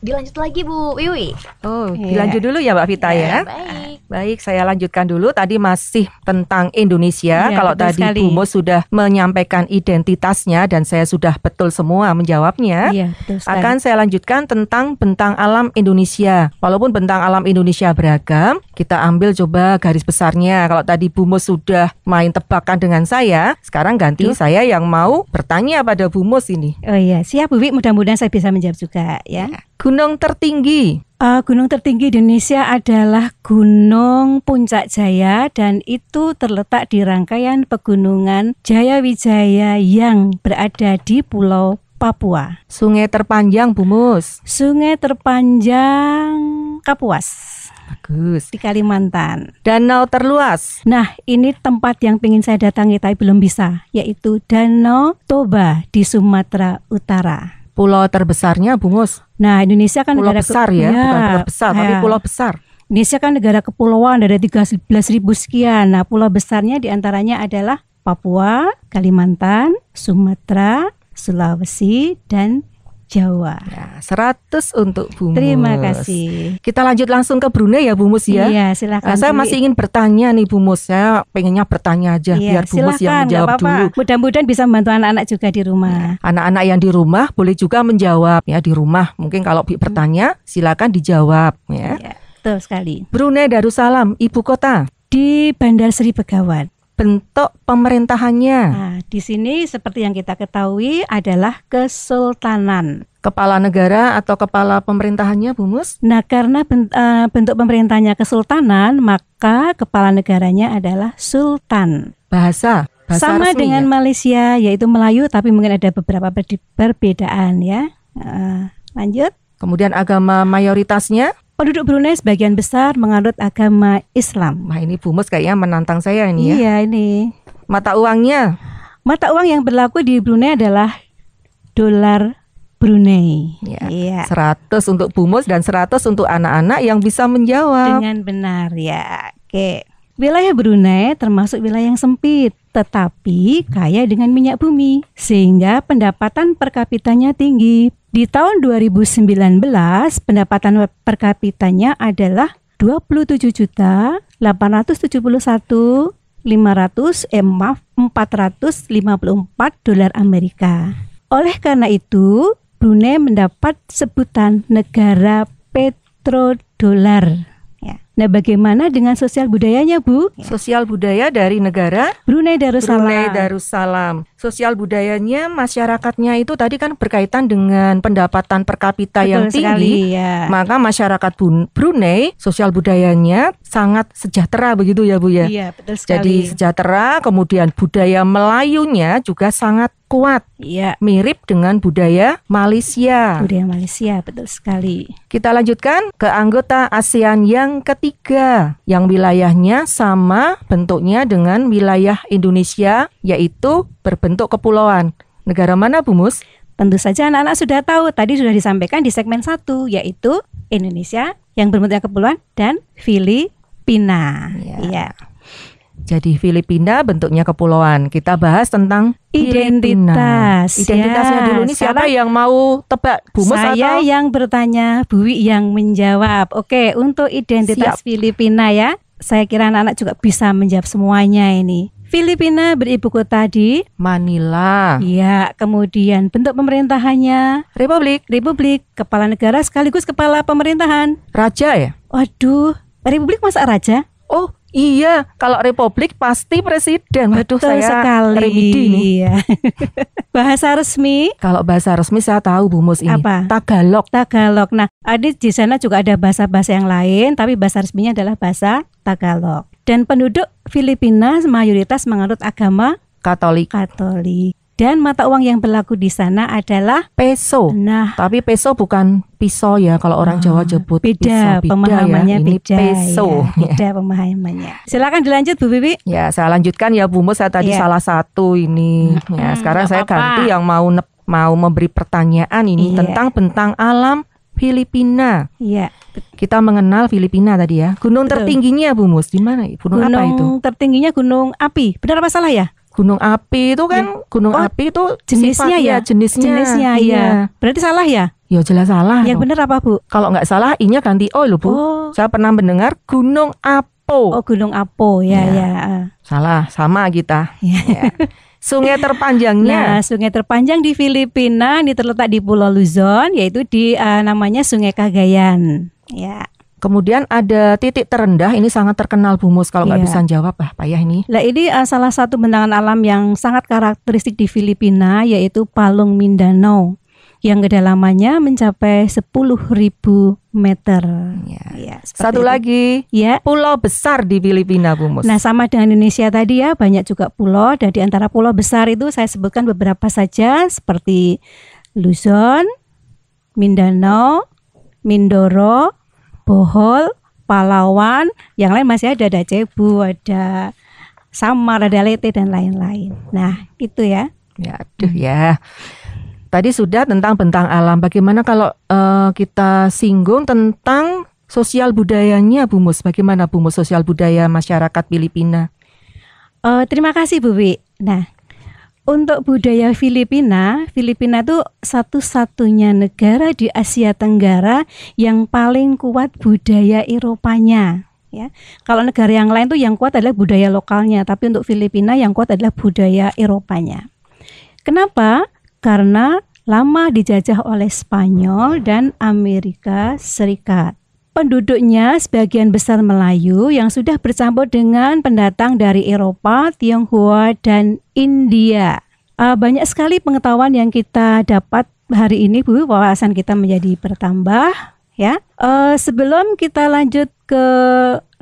Speaker 3: Dilanjut lagi Bu Wiwi. Oh, ya.
Speaker 2: dilanjut
Speaker 4: dulu ya Mbak Vita ya. ya. Baik. Baik, saya lanjutkan dulu tadi masih tentang Indonesia. Ya, kalau betul tadi sekali. Bu sudah menyampaikan identitasnya dan saya sudah betul semua menjawabnya. Iya,
Speaker 6: betul Akan saya
Speaker 4: lanjutkan tentang bentang alam Indonesia. Walaupun bentang alam Indonesia beragam, kita ambil coba garis besarnya. Kalau tadi Bu sudah main tebakan dengan saya, sekarang ganti Duh. saya yang mau bertanya pada Bu sini. Oh iya, siap Bu mudah-mudahan saya bisa menjawab juga ya. Gunung tertinggi
Speaker 6: Uh, gunung tertinggi Indonesia adalah Gunung Puncak Jaya dan itu terletak di rangkaian pegunungan Jaya Wijaya yang berada di Pulau Papua. Sungai terpanjang Bumus. Sungai terpanjang Kapuas. Bagus. Di Kalimantan. Danau terluas. Nah, ini tempat yang ingin saya datangi tapi belum bisa, yaitu Danau Toba di Sumatera Utara
Speaker 4: pulau terbesarnya Bungus. Nah, Indonesia kan pulau negara besar ya, ke, ya, ya, bukan pulau besar, ya. tapi nah, pulau
Speaker 6: besar. Indonesia kan negara kepulauan ada tiga 13 ribu sekian. Nah, pulau besarnya diantaranya adalah Papua, Kalimantan, Sumatera,
Speaker 4: Sulawesi, dan Jawa. Ya, 100 untuk Bu Mus. Terima kasih. Kita lanjut langsung ke Brunei ya Bu Mus ya. Iya, silakan. Nah, saya masih ingin bertanya nih Bu Mus. Saya pengennya bertanya aja iya, biar Bu silakan, Mus yang menjawab apa -apa. dulu. Mudah-mudahan bisa membantu anak-anak juga di rumah. Iya, anak-anak yang di rumah boleh juga menjawab ya di rumah. Mungkin kalau bertanya silakan dijawab ya. Iya,
Speaker 6: betul sekali.
Speaker 4: Brunei Darussalam, ibu kota di Bandar Seri Begawan bentuk pemerintahannya? Nah,
Speaker 6: di sini seperti yang kita ketahui adalah kesultanan. Kepala negara atau kepala pemerintahannya, Bumus. Nah, karena eh, bentuk pemerintahnya kesultanan, maka kepala negaranya adalah sultan. Bahasa? Bahasa Sama resmi, dengan ya? Malaysia, yaitu Melayu, tapi mungkin ada beberapa perbedaan ya. Eh, lanjut. Kemudian agama mayoritasnya? Penduduk Brunei sebagian besar menganut agama Islam. Nah ini Bumus kayaknya menantang
Speaker 4: saya ini ya. Iya
Speaker 6: ini. Mata uangnya? Mata uang yang berlaku di Brunei adalah
Speaker 4: dolar Brunei. Ya. Iya. 100 untuk Bumus dan 100 untuk anak-anak yang bisa menjawab.
Speaker 6: Dengan benar ya.
Speaker 4: Oke. Wilayah
Speaker 6: Brunei termasuk wilayah yang sempit, tetapi kaya dengan minyak bumi, sehingga pendapatan per kapitanya tinggi. Di tahun 2019, pendapatan per kapitanya adalah 27 juta 871 500 eh maaf 454 dolar Amerika. Oleh karena itu, Brunei mendapat sebutan negara petrodolar Nah, bagaimana dengan sosial budayanya, Bu? Ya. Sosial
Speaker 4: budaya dari negara Brunei Darussalam. Brunei Darussalam. Sosial budayanya masyarakatnya itu tadi kan berkaitan dengan pendapatan per kapita Betul yang tinggi. Sekali, ya. Maka masyarakat Brunei sosial budayanya sangat sejahtera begitu ya Bu ya. Iya,
Speaker 6: betul sekali. Jadi
Speaker 4: sejahtera, kemudian budaya Melayunya juga sangat kuat. Iya. Mirip dengan budaya Malaysia. Budaya Malaysia, betul sekali. Kita lanjutkan ke anggota ASEAN yang ketiga, yang wilayahnya sama bentuknya dengan wilayah Indonesia, yaitu berbentuk kepulauan. Negara mana, Bumus? Tentu saja anak-anak sudah tahu, tadi sudah disampaikan di segmen satu, yaitu
Speaker 6: Indonesia yang berbentuk kepulauan dan Filipina. Iya. Ya.
Speaker 4: Jadi Filipina bentuknya kepulauan. Kita bahas tentang
Speaker 6: identitas. Identitasnya ya. dulu nih siapa Sekarang, yang mau tebak? Bumus saya atau? yang bertanya, Buwi yang menjawab. Oke, untuk identitas Siap. Filipina ya. Saya kira anak-anak juga bisa menjawab semuanya ini. Filipina beribu kota di Manila. Iya, kemudian bentuk pemerintahannya Republik. Republik, kepala negara sekaligus kepala
Speaker 4: pemerintahan. Raja ya? Waduh, Republik masa raja? Iya, kalau republik pasti presiden. Waduh, saya sekali. Remedi Iya. bahasa resmi? Kalau bahasa resmi saya tahu Bu Mus ini. Apa? Tagalog. Tagalog. Nah, ada di sana
Speaker 6: juga ada bahasa-bahasa yang lain, tapi bahasa resminya adalah bahasa Tagalog. Dan penduduk Filipina mayoritas menganut agama Katolik. Katolik dan mata uang yang berlaku di sana adalah peso. Nah, tapi peso bukan pisau ya kalau orang oh, Jawa
Speaker 4: jebut beda pisau, beda ya. pemahamannya ya. Ini beda, peso. Ya,
Speaker 6: beda pemahamannya.
Speaker 4: Silakan dilanjut Bu Bibi. Ya, saya lanjutkan ya Bu Mus saya tadi ya. salah satu ini. Hmm, ya, sekarang saya apa -apa. ganti yang mau nep, mau memberi pertanyaan ini ya. tentang bentang alam Filipina. Iya. Kita mengenal Filipina tadi ya. Gunung Betul. tertingginya Bu Mus di mana? Gunung, gunung apa itu? Gunung tertingginya Gunung Api. Benar apa salah ya? gunung api itu kan ya. gunung oh, api itu jenisnya ya? jenisnya jenisnya iya. ya berarti salah ya ya jelas salah yang benar apa bu kalau nggak salah inya ganti o loh bu oh. saya pernah mendengar gunung apo oh gunung apo ya iya. ya, ya. salah sama kita ya. Sungai terpanjangnya. Nah, sungai terpanjang
Speaker 6: di Filipina ini terletak di Pulau Luzon, yaitu di uh, namanya Sungai Kagayan. Ya.
Speaker 4: Kemudian ada titik terendah ini sangat terkenal Bumus kalau nggak yeah. bisa jawab lah Pak ya ini.
Speaker 6: Nah eh, ini uh, salah satu bentangan alam yang sangat karakteristik di Filipina yaitu Palung Mindanao yang kedalamannya mencapai 10.000 meter.
Speaker 4: Ya. Ya, Satu itu. lagi, ya. pulau besar di Filipina, Bumus. Nah,
Speaker 6: sama dengan Indonesia tadi ya, banyak juga pulau. Dan di antara pulau besar itu saya sebutkan beberapa saja, seperti Luzon, Mindanao, Mindoro, Bohol, Palawan, yang lain masih ada ada Cebu, ada Samar, ada Lete dan lain-lain. Nah, itu ya.
Speaker 4: Ya, aduh ya. Tadi sudah tentang bentang alam. Bagaimana kalau uh, kita singgung tentang sosial budayanya Bu Bagaimana Bu sosial budaya masyarakat Filipina? Uh, terima kasih Bu Wi. Nah, untuk budaya Filipina,
Speaker 6: Filipina itu satu-satunya negara di Asia Tenggara yang paling kuat budaya Eropanya. Ya, kalau negara yang lain tuh yang kuat adalah budaya lokalnya, tapi untuk Filipina yang kuat adalah budaya Eropanya. Kenapa? Karena lama dijajah oleh Spanyol dan Amerika Serikat penduduknya sebagian besar Melayu yang sudah bercampur dengan pendatang dari Eropa, Tionghoa, dan India. Uh, banyak sekali pengetahuan yang kita dapat hari ini, Bu. Wawasan kita menjadi bertambah, ya. Uh, sebelum kita lanjut ke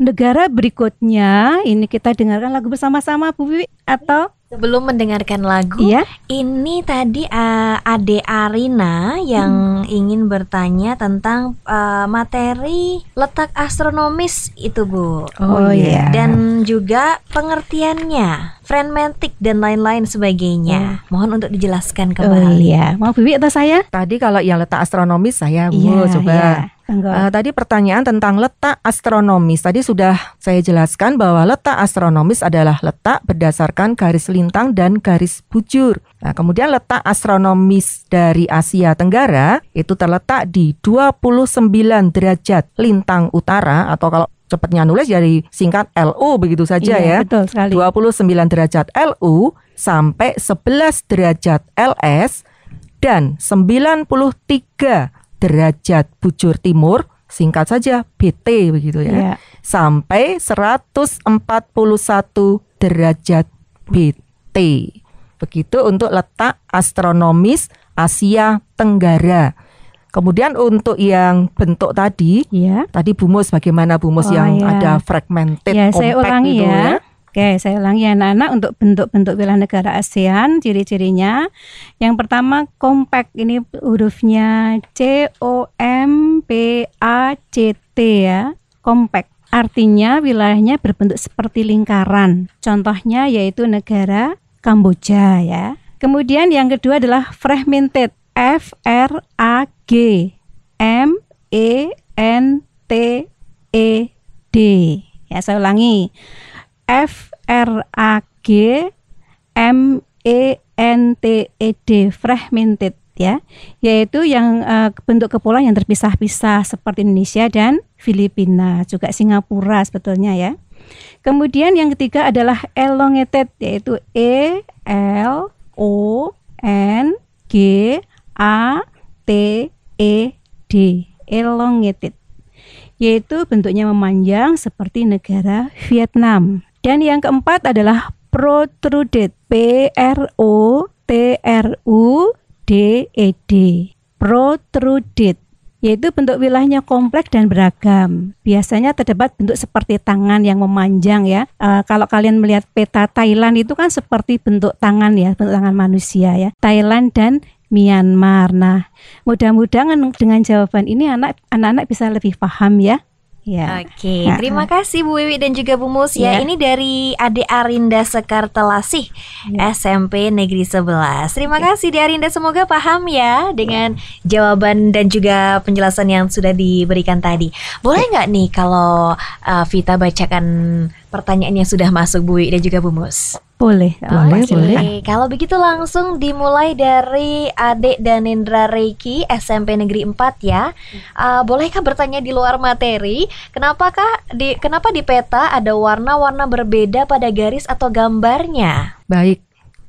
Speaker 6: negara berikutnya, ini kita dengarkan lagu bersama-sama, Bu atau Sebelum mendengarkan lagu, iya? ini tadi
Speaker 3: uh, Ade Arina yang hmm. ingin bertanya tentang uh, materi letak astronomis itu, Bu. Oh iya. Yeah. Dan juga pengertiannya. Friendmatic dan lain-lain sebagainya. Hmm. Mohon untuk dijelaskan oh, kembali.
Speaker 4: Oh, iya. Mau Bibi atau saya? Tadi kalau yang letak astronomis saya, Bu, iya, coba. Iya. Uh, tadi pertanyaan tentang letak astronomis. Tadi sudah saya jelaskan bahwa letak astronomis adalah letak berdasarkan garis lintang dan garis bujur. Nah, kemudian letak astronomis dari Asia Tenggara itu terletak di 29 derajat lintang utara atau kalau cepatnya nulis jadi singkat LU begitu saja iya, ya. Betul sekali. 29 derajat LU sampai 11 derajat LS dan 93 derajat bujur timur singkat saja BT begitu ya. Yeah. Sampai 141 derajat BT. Begitu untuk letak astronomis Asia Tenggara Kemudian untuk yang bentuk tadi, ya. tadi bumus bagaimana bumus oh, yang ya. ada fragmented, ya, compact saya ulangi itu ya. ya.
Speaker 6: Oke, saya ulangi ya anak-anak untuk bentuk-bentuk wilayah negara ASEAN, ciri-cirinya. Yang pertama compact ini hurufnya C O M P A C T ya, compact. Artinya wilayahnya berbentuk seperti lingkaran. Contohnya yaitu negara Kamboja ya. Kemudian yang kedua adalah fragmented. F R A G M E N T E D. Ya, saya ulangi. F R A G M E N T E D fragmented ya, yaitu yang uh, bentuk kepulauan yang terpisah-pisah seperti Indonesia dan Filipina, juga Singapura sebetulnya ya. Kemudian yang ketiga adalah elongated yaitu E L O N G A T E D elongated yaitu bentuknya memanjang seperti negara Vietnam. Dan yang keempat adalah protruded P R O T R U D E D. Protruded yaitu bentuk wilayahnya kompleks dan beragam. Biasanya terdapat bentuk seperti tangan yang memanjang ya. E, kalau kalian melihat peta Thailand itu kan seperti bentuk tangan ya, bentuk tangan manusia ya. Thailand dan Myanmar. Nah, mudah-mudahan dengan jawaban ini anak anak bisa lebih paham ya. Ya.
Speaker 3: Oke, nah, terima nah. kasih Bu Wiwi dan juga Bu Mus ya. ya. Ini dari Ade Arinda Sekartelasih ya. SMP Negeri 11. Terima ya. kasih Ade Arinda semoga paham ya dengan jawaban dan juga penjelasan yang sudah diberikan tadi. Boleh ya. nggak nih kalau uh, Vita bacakan pertanyaan yang sudah masuk Bu Wiwi dan juga Bu Mus?
Speaker 6: Boleh, oh, boleh, boleh.
Speaker 3: Kalau begitu langsung dimulai dari Adik Danendra Reiki SMP Negeri 4 ya. Uh, bolehkah bertanya di luar materi, kenapakah di kenapa di peta ada warna-warna berbeda pada
Speaker 4: garis atau gambarnya? Baik,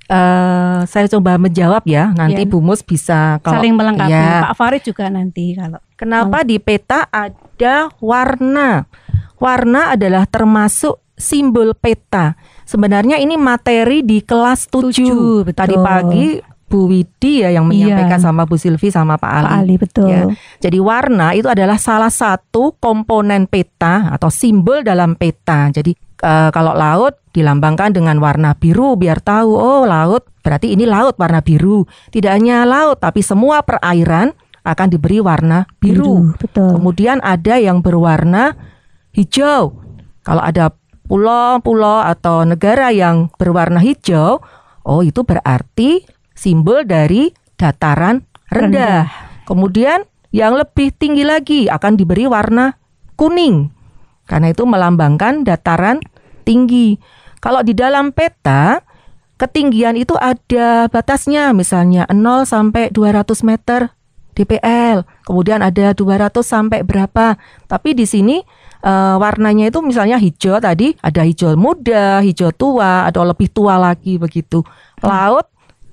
Speaker 4: uh, saya coba menjawab ya. Nanti ya. Bumus bisa kalau saling melengkapi. Ya. Pak Farid juga nanti kalau. Kenapa di peta ada warna? Warna adalah termasuk simbol peta sebenarnya ini materi di kelas 7, 7 betul. tadi pagi Bu Widi ya yang menyampaikan iya. sama Bu Silvi sama Pak Ali. Pak Ali betul. Ya. Jadi warna itu adalah salah satu komponen peta atau simbol dalam peta. Jadi e, kalau laut dilambangkan dengan warna biru biar tahu oh laut berarti ini laut warna biru. Tidak hanya laut tapi semua perairan akan diberi warna biru. biru betul. Kemudian ada yang berwarna hijau. Kalau ada pulau-pulau atau negara yang berwarna hijau, oh itu berarti simbol dari dataran rendah. rendah. Kemudian yang lebih tinggi lagi akan diberi warna kuning. Karena itu melambangkan dataran tinggi. Kalau di dalam peta, ketinggian itu ada batasnya, misalnya 0 sampai 200 meter DPL, kemudian ada 200 sampai berapa. Tapi di sini uh, warnanya itu misalnya hijau tadi ada hijau muda, hijau tua atau lebih tua lagi begitu. Hmm. Laut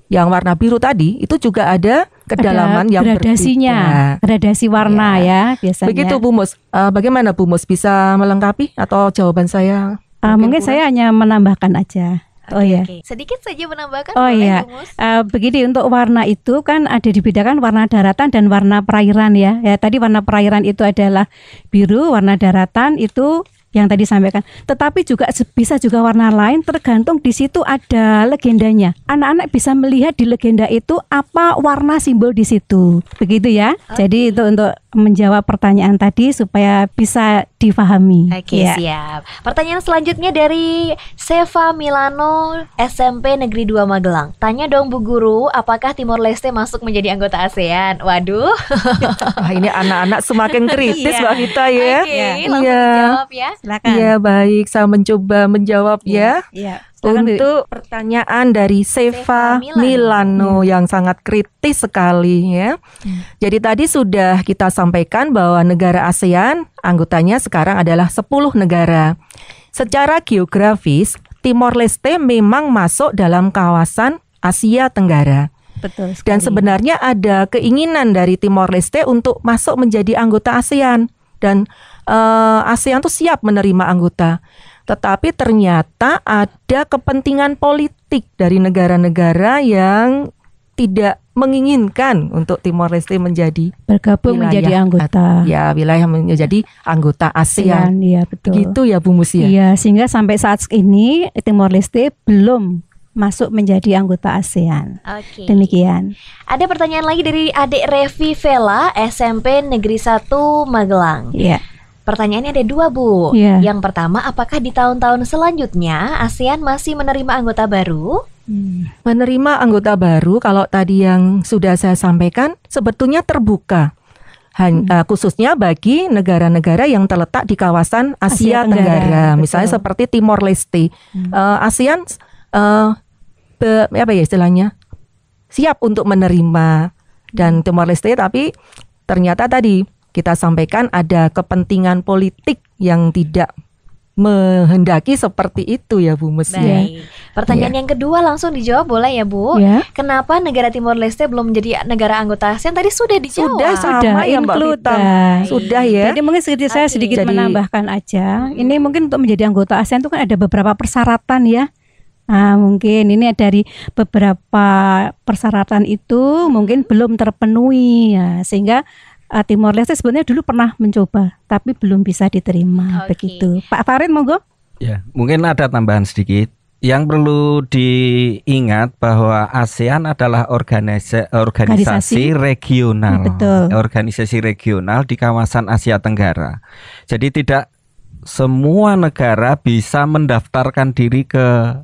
Speaker 4: yang warna biru tadi itu juga ada kedalaman ada yang gradasinya, berbeda. gradasi warna ya, ya biasanya. Begitu Bu Mus. Uh, bagaimana Bu bisa melengkapi atau jawaban saya? Uh, mungkin, mungkin saya hanya menambahkan aja. Okay, oh ya Okay.
Speaker 6: Sedikit saja menambahkan. Oh ya, Uh, begini untuk warna itu kan ada dibedakan warna daratan dan warna perairan ya. Ya tadi warna perairan itu adalah biru, warna daratan itu yang tadi sampaikan. Tetapi juga bisa juga warna lain tergantung di situ ada legendanya. Anak-anak bisa melihat di legenda itu apa warna simbol di situ. Begitu ya. Okay. Jadi itu untuk menjawab pertanyaan tadi supaya bisa difahami. Oke, okay, ya. siap.
Speaker 3: Pertanyaan selanjutnya dari Seva Milano SMP Negeri 2 Magelang. Tanya dong Bu Guru, apakah Timor Leste masuk menjadi anggota ASEAN? Waduh.
Speaker 4: Wah, ini anak-anak semakin kritis iya. Mbak Vita ya. Iya. okay, langsung ya. jawab ya. Silakan. Iya, baik. Saya mencoba menjawab iya, ya. Iya. Ya. Sekarang Untuk di... pertanyaan dari Seva Milano, Milano hmm. yang sangat kritis sekali ya. Hmm. Jadi tadi sudah kita sampaikan bahwa negara ASEAN anggotanya sekarang adalah 10 negara. Secara geografis, Timor Leste memang masuk dalam kawasan Asia Tenggara. Betul sekali. Dan sebenarnya ada keinginan dari Timor Leste untuk masuk menjadi anggota ASEAN dan uh, ASEAN tuh siap menerima anggota. Tetapi ternyata ada kepentingan politik dari negara-negara yang tidak menginginkan untuk Timor Leste menjadi bergabung wilayah, menjadi anggota. Ya, wilayah menjadi anggota ASEAN. Iya, iya,
Speaker 6: betul. Gitu ya Bu Musia. Ya? Iya, sehingga sampai saat ini Timor Leste belum masuk menjadi anggota ASEAN. Okay. Demikian.
Speaker 3: Ada pertanyaan lagi dari Adik Revi Vela, SMP Negeri 1 Magelang. Iya. Yeah Pertanyaannya ada dua, Bu. Yeah. Yang pertama, apakah di tahun-tahun selanjutnya ASEAN
Speaker 4: masih menerima anggota baru? Menerima anggota baru, kalau tadi yang sudah saya sampaikan, sebetulnya terbuka. Han, hmm. eh, khususnya bagi negara-negara yang terletak di kawasan Asia, Asia Tenggara, Tenggara misalnya betul. seperti Timor Leste. Hmm. Uh, ASEAN uh, be, apa ya istilahnya? siap untuk menerima dan hmm. Timor Leste tapi ternyata tadi kita sampaikan ada kepentingan politik yang tidak menghendaki seperti itu ya Bu Mesia. ya.
Speaker 3: Pertanyaan ya. yang kedua langsung dijawab boleh ya Bu? Ya. Kenapa negara Timor Leste belum
Speaker 6: menjadi negara anggota ASEAN? Tadi sudah dijawab. Sudah sudah, ya Mbak Vita. Sudah ya. Jadi mungkin sedikit saya sedikit Jadi, menambahkan aja. Ini mungkin untuk menjadi anggota ASEAN itu kan ada beberapa persyaratan ya. Nah, mungkin ini dari beberapa persyaratan itu mungkin belum terpenuhi ya sehingga uh, Timor Leste sebenarnya dulu pernah mencoba tapi belum bisa diterima okay. begitu. Pak Farid monggo.
Speaker 5: Ya, mungkin ada tambahan sedikit. Yang perlu diingat bahwa ASEAN adalah organisasi, organisasi regional, Betul. organisasi regional di kawasan Asia Tenggara. Jadi tidak semua negara bisa mendaftarkan diri ke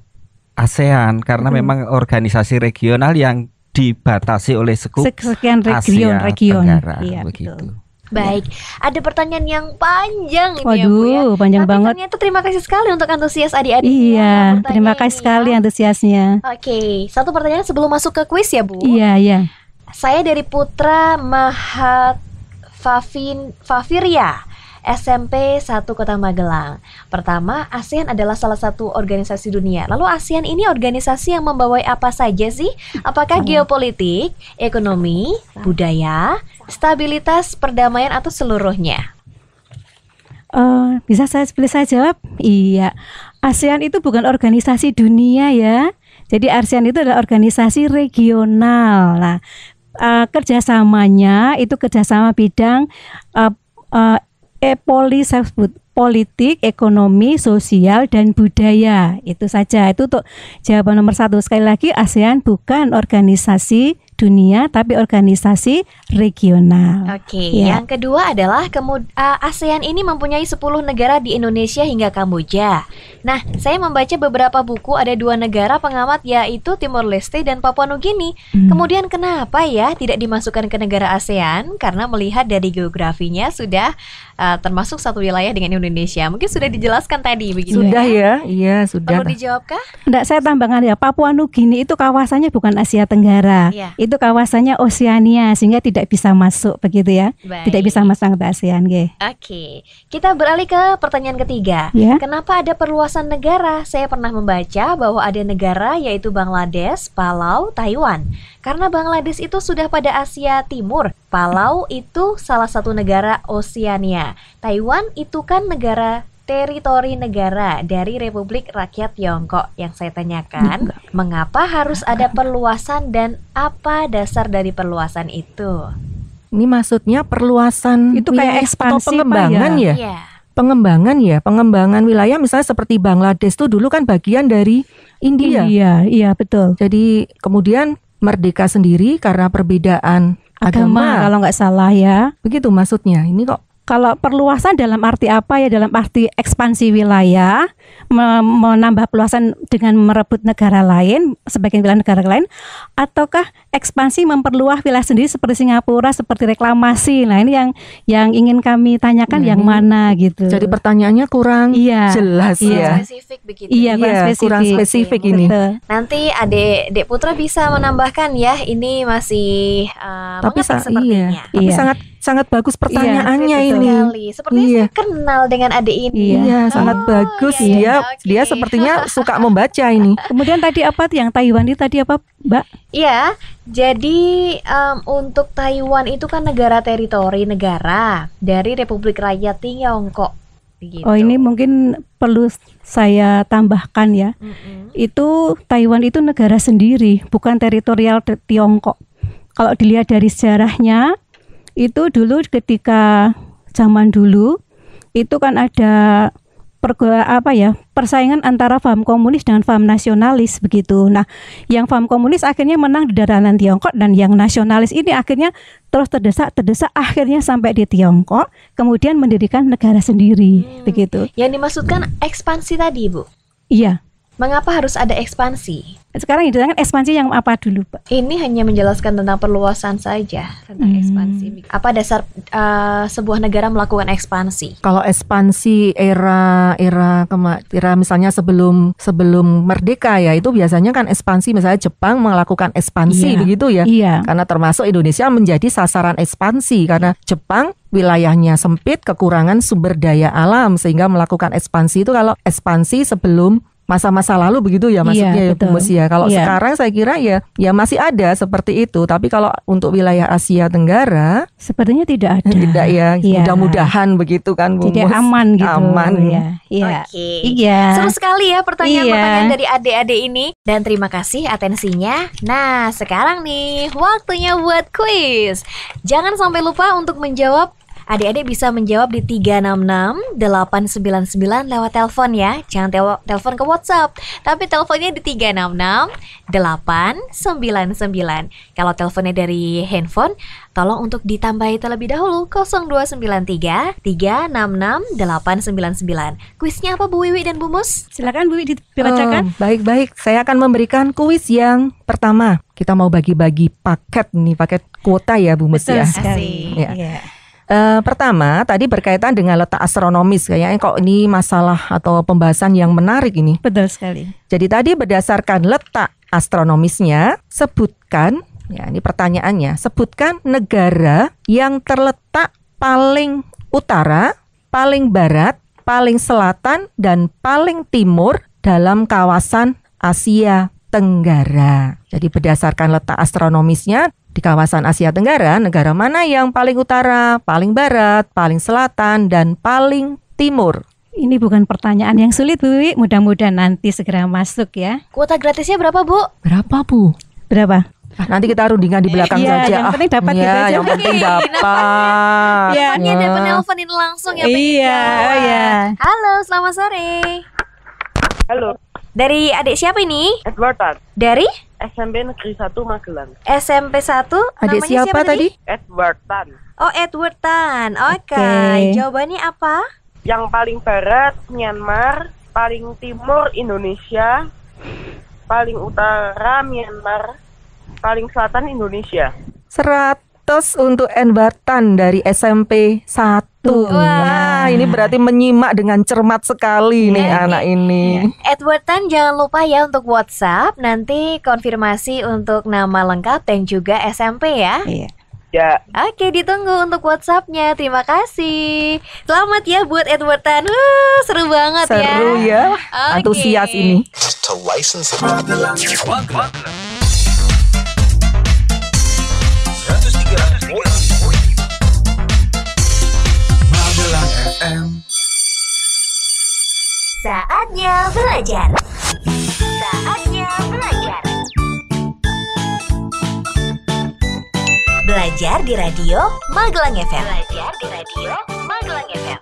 Speaker 5: ASEAN karena Betul. memang organisasi regional yang dibatasi oleh sekup sekian region Asia region Tenggara, iya, begitu.
Speaker 3: Baik, ada pertanyaan yang panjang ini ya, Waduh, ya ya. panjang Tapi nah, banget. Ternyata terima kasih sekali untuk antusias adik-adik. Iya,
Speaker 6: terima ya. kasih sekali ya. antusiasnya.
Speaker 3: Oke, satu pertanyaan sebelum masuk ke kuis ya Bu. Iya, iya. Saya dari Putra Mahat Favin Faviria. SMP 1 Kota Magelang. Pertama, ASEAN adalah salah satu organisasi dunia. Lalu ASEAN ini organisasi yang membawa apa saja sih? Apakah geopolitik, ekonomi, budaya, stabilitas, perdamaian atau seluruhnya?
Speaker 6: Uh, bisa saya boleh saya jawab? Iya. ASEAN itu bukan organisasi dunia ya. Jadi ASEAN itu adalah organisasi regional. Nah, uh, kerjasamanya itu kerjasama bidang uh, uh, polisebut politik, ekonomi, sosial, dan budaya. Itu saja. Itu untuk jawaban nomor satu. Sekali lagi, ASEAN bukan organisasi dunia, tapi organisasi regional. Oke. Okay. Ya. Yang
Speaker 3: kedua adalah kemud uh, eh, ASEAN ini mempunyai 10 negara di Indonesia hingga Kamboja. Nah, saya membaca beberapa buku ada dua negara pengamat yaitu Timor Leste dan Papua Nugini. Hmm. Kemudian kenapa ya tidak dimasukkan ke negara ASEAN? Karena melihat dari geografinya sudah Eh, termasuk satu wilayah dengan Indonesia. Mungkin sudah dijelaskan tadi begitu. Ya? Sudah
Speaker 4: ya, ya sudah. Perlu
Speaker 6: dijawabkah? Enggak, saya tambahkan ya. Papua Nugini itu kawasannya bukan Asia Tenggara. Ya. Itu kawasannya Oseania sehingga tidak bisa masuk begitu ya. Baik. Tidak bisa masuk ke ASEAN, Oke.
Speaker 1: Okay.
Speaker 3: Kita beralih ke pertanyaan ketiga. Ya. Kenapa ada perluasan negara? Saya pernah membaca bahwa ada negara yaitu Bangladesh, Palau, Taiwan. Karena Bangladesh itu sudah pada Asia Timur, Palau itu salah satu negara Oseania. Taiwan itu kan negara teritori negara dari Republik Rakyat Tiongkok yang saya tanyakan, mengapa harus ada perluasan dan apa dasar dari perluasan itu?
Speaker 4: Ini maksudnya perluasan itu kayak ekspansi pengembangan ya? ya? Pengembangan ya, pengembangan wilayah misalnya seperti Bangladesh itu dulu kan bagian dari India. Iya, iya betul. Jadi kemudian merdeka sendiri karena perbedaan agama, agama kalau nggak salah ya. Begitu maksudnya. Ini kok kalau perluasan
Speaker 6: dalam arti apa ya dalam arti ekspansi wilayah menambah perluasan dengan merebut negara lain sebagian wilayah negara lain ataukah ekspansi memperluas wilayah sendiri seperti Singapura seperti reklamasi nah ini yang yang ingin kami tanyakan hmm. yang mm-hmm. mana gitu jadi pertanyaannya kurang iya, jelas iya. ya spesifik begitu iya kurang iya, spesifik, kurang spesifik Oke, ini betul.
Speaker 3: nanti adik Dek Putra bisa menambahkan ya ini masih uh, tapi sa- iya. sepertinya
Speaker 4: iya, tapi iya. sangat sangat bagus iya, pertanyaannya iya, ini. iya. saya kenal dengan adik ini. Iya, iya oh, sangat iya, bagus. Iya, dia okay. dia sepertinya suka membaca
Speaker 6: ini. Kemudian tadi apa yang Taiwan itu tadi apa, Mbak? Iya. Jadi
Speaker 3: um, untuk Taiwan itu kan negara teritori negara dari Republik Rakyat Tiongkok.
Speaker 6: Gitu. Oh ini mungkin perlu saya tambahkan ya. Mm -hmm. Itu Taiwan itu negara sendiri, bukan teritorial Tiongkok. Kalau dilihat dari sejarahnya, itu dulu ketika zaman dulu itu kan ada per, apa ya persaingan antara farm komunis dengan farm nasionalis begitu. Nah, yang farm komunis akhirnya menang di daratan Tiongkok dan yang nasionalis ini akhirnya terus terdesak terdesak akhirnya sampai di Tiongkok, kemudian mendirikan negara sendiri hmm, begitu.
Speaker 3: Yang dimaksudkan ekspansi tadi, Bu? Iya. Mengapa harus ada ekspansi? Sekarang itu kan ekspansi yang apa dulu, Pak? Ini hanya menjelaskan tentang perluasan saja tentang hmm. ekspansi. Apa dasar uh, sebuah negara melakukan ekspansi?
Speaker 4: Kalau ekspansi era era kema misalnya sebelum sebelum merdeka ya itu biasanya kan ekspansi misalnya Jepang melakukan ekspansi yeah. begitu ya. Yeah. Karena termasuk Indonesia menjadi sasaran ekspansi karena Jepang wilayahnya sempit, kekurangan sumber daya alam sehingga melakukan ekspansi itu kalau ekspansi sebelum masa-masa lalu begitu ya maksudnya iya, ya Bu ya. Kalau iya. sekarang saya kira ya ya masih ada seperti itu, tapi kalau untuk wilayah Asia Tenggara sepertinya tidak ada. Tidak ya. Iya. Mudah-mudahan begitu kan Bu Tidak aman gitu. Aman. Iya. Iya.
Speaker 3: Iya. Seru sekali ya pertanyaan-pertanyaan iya. dari adik-adik ini dan terima kasih atensinya. Nah, sekarang nih waktunya buat kuis. Jangan sampai lupa untuk menjawab Adik-adik bisa menjawab di 366 899 lewat telepon ya. Jangan te telepon ke WhatsApp, tapi teleponnya di 366 899. Kalau teleponnya dari handphone, tolong untuk ditambahi terlebih dahulu 0293 366 899. Kuisnya apa Bu Wiwi dan Bu Mus? Silakan Bu Wiwi dibacakan.
Speaker 4: Oh, baik-baik, saya akan memberikan kuis yang pertama. Kita mau bagi-bagi paket nih, paket kuota ya Bu Mus ya. Betul ya. Sekali. Ya. Yeah. Eh, pertama tadi berkaitan dengan letak astronomis kayaknya kok ini masalah atau pembahasan yang menarik ini. Betul sekali. Jadi tadi berdasarkan letak astronomisnya sebutkan ya ini pertanyaannya sebutkan negara yang terletak paling utara, paling barat, paling selatan dan paling timur dalam kawasan Asia Tenggara. Jadi berdasarkan letak astronomisnya di kawasan Asia Tenggara, negara mana yang paling utara, paling barat, paling selatan, dan paling timur? Ini bukan pertanyaan yang sulit, Bu Mudah-mudahan nanti segera masuk ya. Kuota gratisnya berapa, Bu? Berapa, Bu? Berapa? Ah, nanti kita rundingan di
Speaker 1: belakang iya, saja. Yang penting dapat ah,
Speaker 6: ya, aja. Yang penting
Speaker 4: dapat. Iya, ini ada nah. penelponin
Speaker 1: langsung ya. Iya, iya, iya.
Speaker 3: Halo, selamat sore. Halo. Dari adik
Speaker 4: siapa ini? Edwardan. Dari? SMP Negeri 1 Magelang.
Speaker 3: SMP 1? Adik
Speaker 1: siapa, siapa tadi?
Speaker 5: Edwardan. Oh, Edwardan, Oke. Okay. Okay. Jawabannya apa? Yang paling barat Myanmar, paling timur Indonesia, paling utara Myanmar, paling selatan Indonesia.
Speaker 4: Seratus untuk Edwardan dari SMP 1 Tuh. Wah, ini berarti menyimak dengan cermat sekali nih iya, anak iya. ini.
Speaker 3: Edward Tan jangan lupa ya untuk WhatsApp nanti konfirmasi untuk nama lengkap dan juga SMP ya. Iya. Ya. Oke, ditunggu untuk WhatsAppnya. Terima kasih. Selamat ya buat Edward Tan. Uh, seru banget seru ya. Seru ya. Okay. Antusias ini.
Speaker 1: Saatnya belajar.
Speaker 2: Saatnya belajar. Belajar di radio Magelang FM. Belajar di radio Magelang FM.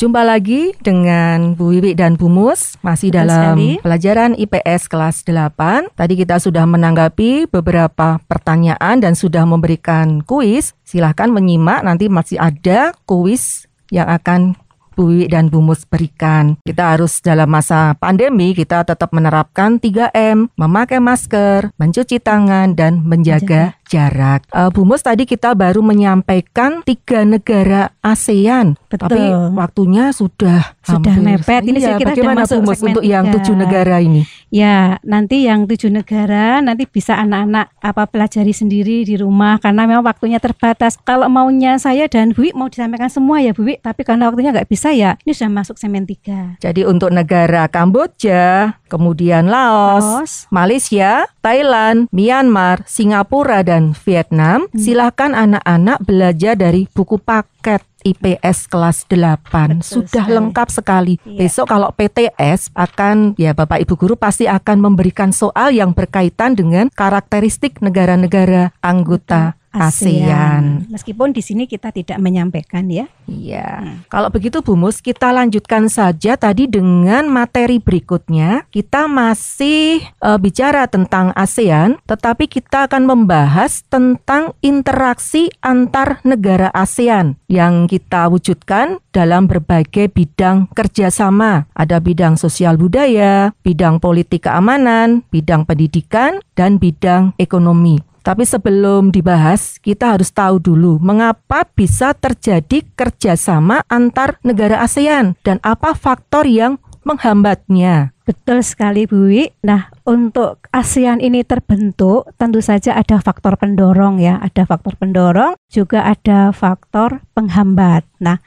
Speaker 4: Jumpa lagi dengan Bu Wiwi dan Bu Mus masih Betul dalam sekali. pelajaran IPS kelas 8. Tadi kita sudah menanggapi beberapa pertanyaan dan sudah memberikan kuis. Silahkan menyimak nanti masih ada kuis yang akan Bu Wi dan Bu Mus berikan. Kita harus dalam masa pandemi kita tetap menerapkan 3M, memakai masker, mencuci tangan dan menjaga jarak. Uh, Bu Mus tadi kita baru menyampaikan tiga negara ASEAN, Betul. tapi waktunya sudah sudah hampir. mepet. Ini iya, kita bagaimana masuk untuk yang tujuh negara ini?
Speaker 6: Ya, nanti yang tujuh negara nanti bisa anak-anak apa pelajari sendiri di rumah karena memang waktunya terbatas. Kalau maunya saya dan Bu mau disampaikan semua ya Bu tapi karena waktunya nggak bisa ya, ini sudah masuk semen tiga.
Speaker 4: Jadi untuk negara Kamboja, kemudian Laos, Laos. Malaysia, Thailand, Myanmar, Singapura dan Vietnam, hmm. silahkan anak-anak belajar dari buku paket IPS kelas 8 Betul sudah sekali. lengkap sekali. Iya. Besok kalau PTS akan ya Bapak Ibu guru pasti akan memberikan soal yang berkaitan dengan karakteristik negara-negara anggota ASEAN.
Speaker 6: Meskipun di sini kita tidak menyampaikan ya.
Speaker 4: Iya. Hmm. Kalau begitu Bu Mus, kita lanjutkan saja tadi dengan materi berikutnya. Kita masih uh, bicara tentang ASEAN, tetapi kita akan membahas tentang interaksi antar negara ASEAN yang kita wujudkan dalam berbagai bidang kerjasama. Ada bidang sosial budaya, bidang politik keamanan, bidang pendidikan, dan bidang ekonomi. Tapi sebelum dibahas, kita harus tahu dulu mengapa bisa terjadi kerjasama antar negara ASEAN dan apa faktor yang menghambatnya. Betul sekali Bu Wi. Nah, untuk ASEAN ini
Speaker 6: terbentuk tentu saja ada faktor pendorong ya, ada faktor pendorong, juga ada faktor penghambat. Nah,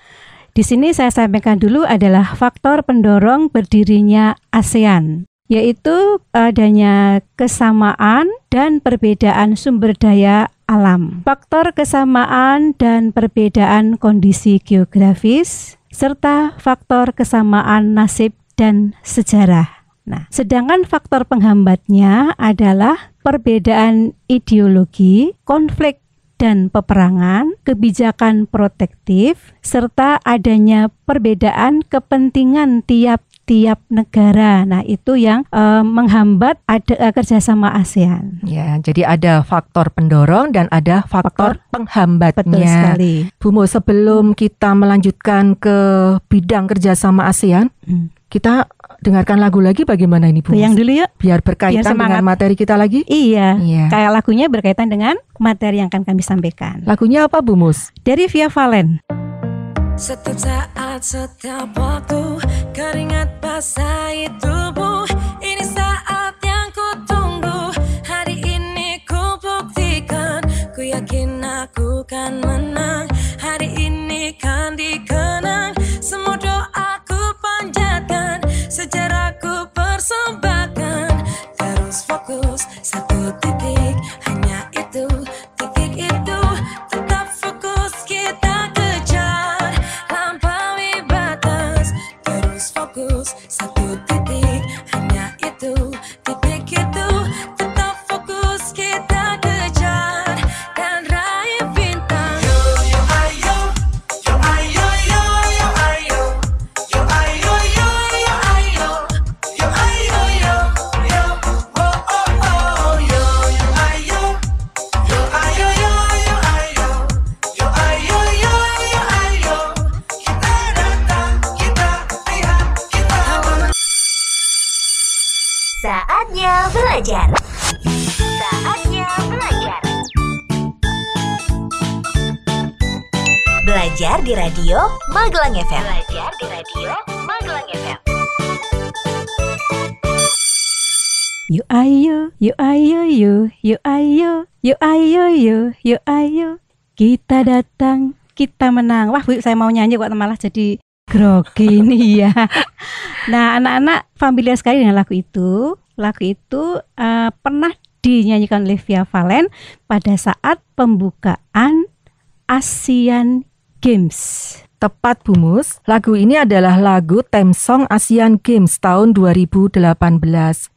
Speaker 6: di sini saya sampaikan dulu adalah faktor pendorong berdirinya ASEAN yaitu adanya kesamaan dan perbedaan sumber daya alam, faktor kesamaan dan perbedaan kondisi geografis, serta faktor kesamaan nasib dan sejarah. Nah, sedangkan faktor penghambatnya adalah perbedaan ideologi, konflik dan peperangan, kebijakan protektif, serta adanya perbedaan kepentingan tiap tiap negara. Nah, itu yang eh, menghambat ada eh, kerjasama ASEAN.
Speaker 4: Ya, jadi ada faktor pendorong dan ada faktor, faktor penghambatnya. Betul sekali. Bu Mo, sebelum kita melanjutkan ke bidang kerjasama ASEAN, hmm. kita dengarkan lagu lagi bagaimana ini Bu? Yang dulu yuk. Biar berkaitan Biar dengan materi kita lagi.
Speaker 6: Iya. iya. Kayak lagunya berkaitan dengan materi yang akan kami sampaikan.
Speaker 4: Lagunya apa Bu Mus? Dari
Speaker 6: Via Valen. Setiap saat, setiap waktu, keringat passar do tu Kita datang, kita menang. Wah, Bu, saya mau nyanyi kok malah jadi grogi ini ya. Nah, anak-anak familiar sekali dengan lagu itu. Lagu itu uh, pernah dinyanyikan oleh Via Valen pada saat pembukaan Asian
Speaker 4: Games. Tepat Bumus, lagu ini adalah lagu theme song Asian Games tahun 2018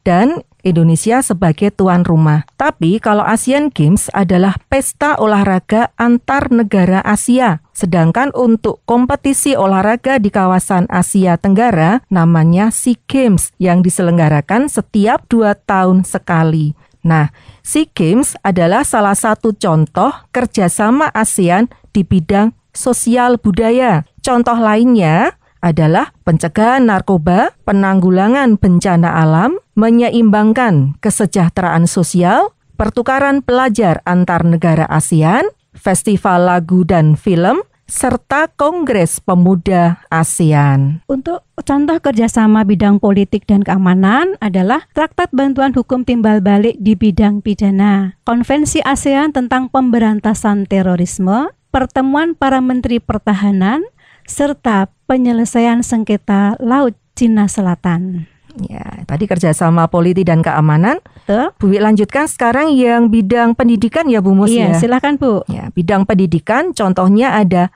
Speaker 4: dan Indonesia sebagai tuan rumah. Tapi kalau Asian Games adalah pesta olahraga antar negara Asia, sedangkan untuk kompetisi olahraga di kawasan Asia Tenggara namanya SEA Games yang diselenggarakan setiap dua tahun sekali. Nah, SEA Games adalah salah satu contoh kerjasama ASEAN di bidang sosial budaya. Contoh lainnya adalah pencegahan narkoba, penanggulangan bencana alam, menyeimbangkan kesejahteraan sosial, pertukaran pelajar antar negara ASEAN, festival lagu dan film, serta Kongres Pemuda ASEAN. Untuk contoh kerjasama
Speaker 6: bidang politik dan keamanan adalah Traktat Bantuan Hukum Timbal Balik di Bidang Pidana, Konvensi ASEAN tentang Pemberantasan Terorisme, pertemuan para menteri pertahanan, serta penyelesaian sengketa Laut Cina Selatan.
Speaker 4: Ya, tadi kerjasama politik dan keamanan. Tuh. Bu lanjutkan sekarang yang bidang pendidikan ya Bu Mus iya, ya. silakan Bu. Ya, bidang pendidikan contohnya ada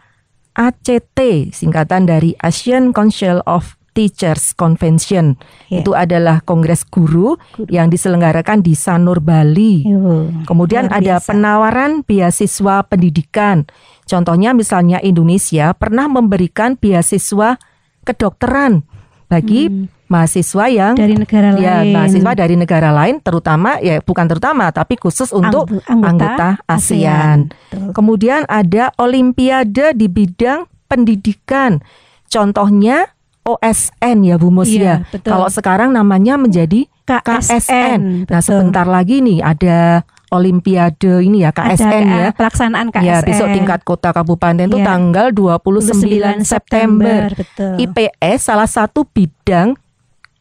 Speaker 4: ACT, singkatan dari Asian Council of Teachers Convention. Yeah. Itu adalah kongres guru, guru yang diselenggarakan di Sanur Bali. Uh, Kemudian ada penawaran beasiswa pendidikan. Contohnya misalnya Indonesia pernah memberikan beasiswa kedokteran bagi hmm. mahasiswa yang dari negara ya, lain. mahasiswa dari negara lain terutama ya bukan terutama tapi khusus untuk anggota, anggota ASEAN. ASEAN. Kemudian ada olimpiade di bidang pendidikan. Contohnya OSN ya Bu Mus iya, ya. ya. Kalau sekarang namanya menjadi KSN. KSN. Nah, sebentar lagi nih ada Olimpiade ini ya KSN ada, ya.
Speaker 6: Pelaksanaan KSN. Ya, besok tingkat
Speaker 4: kota kabupaten itu ya. tanggal 29, September. September betul. IPS salah satu bidang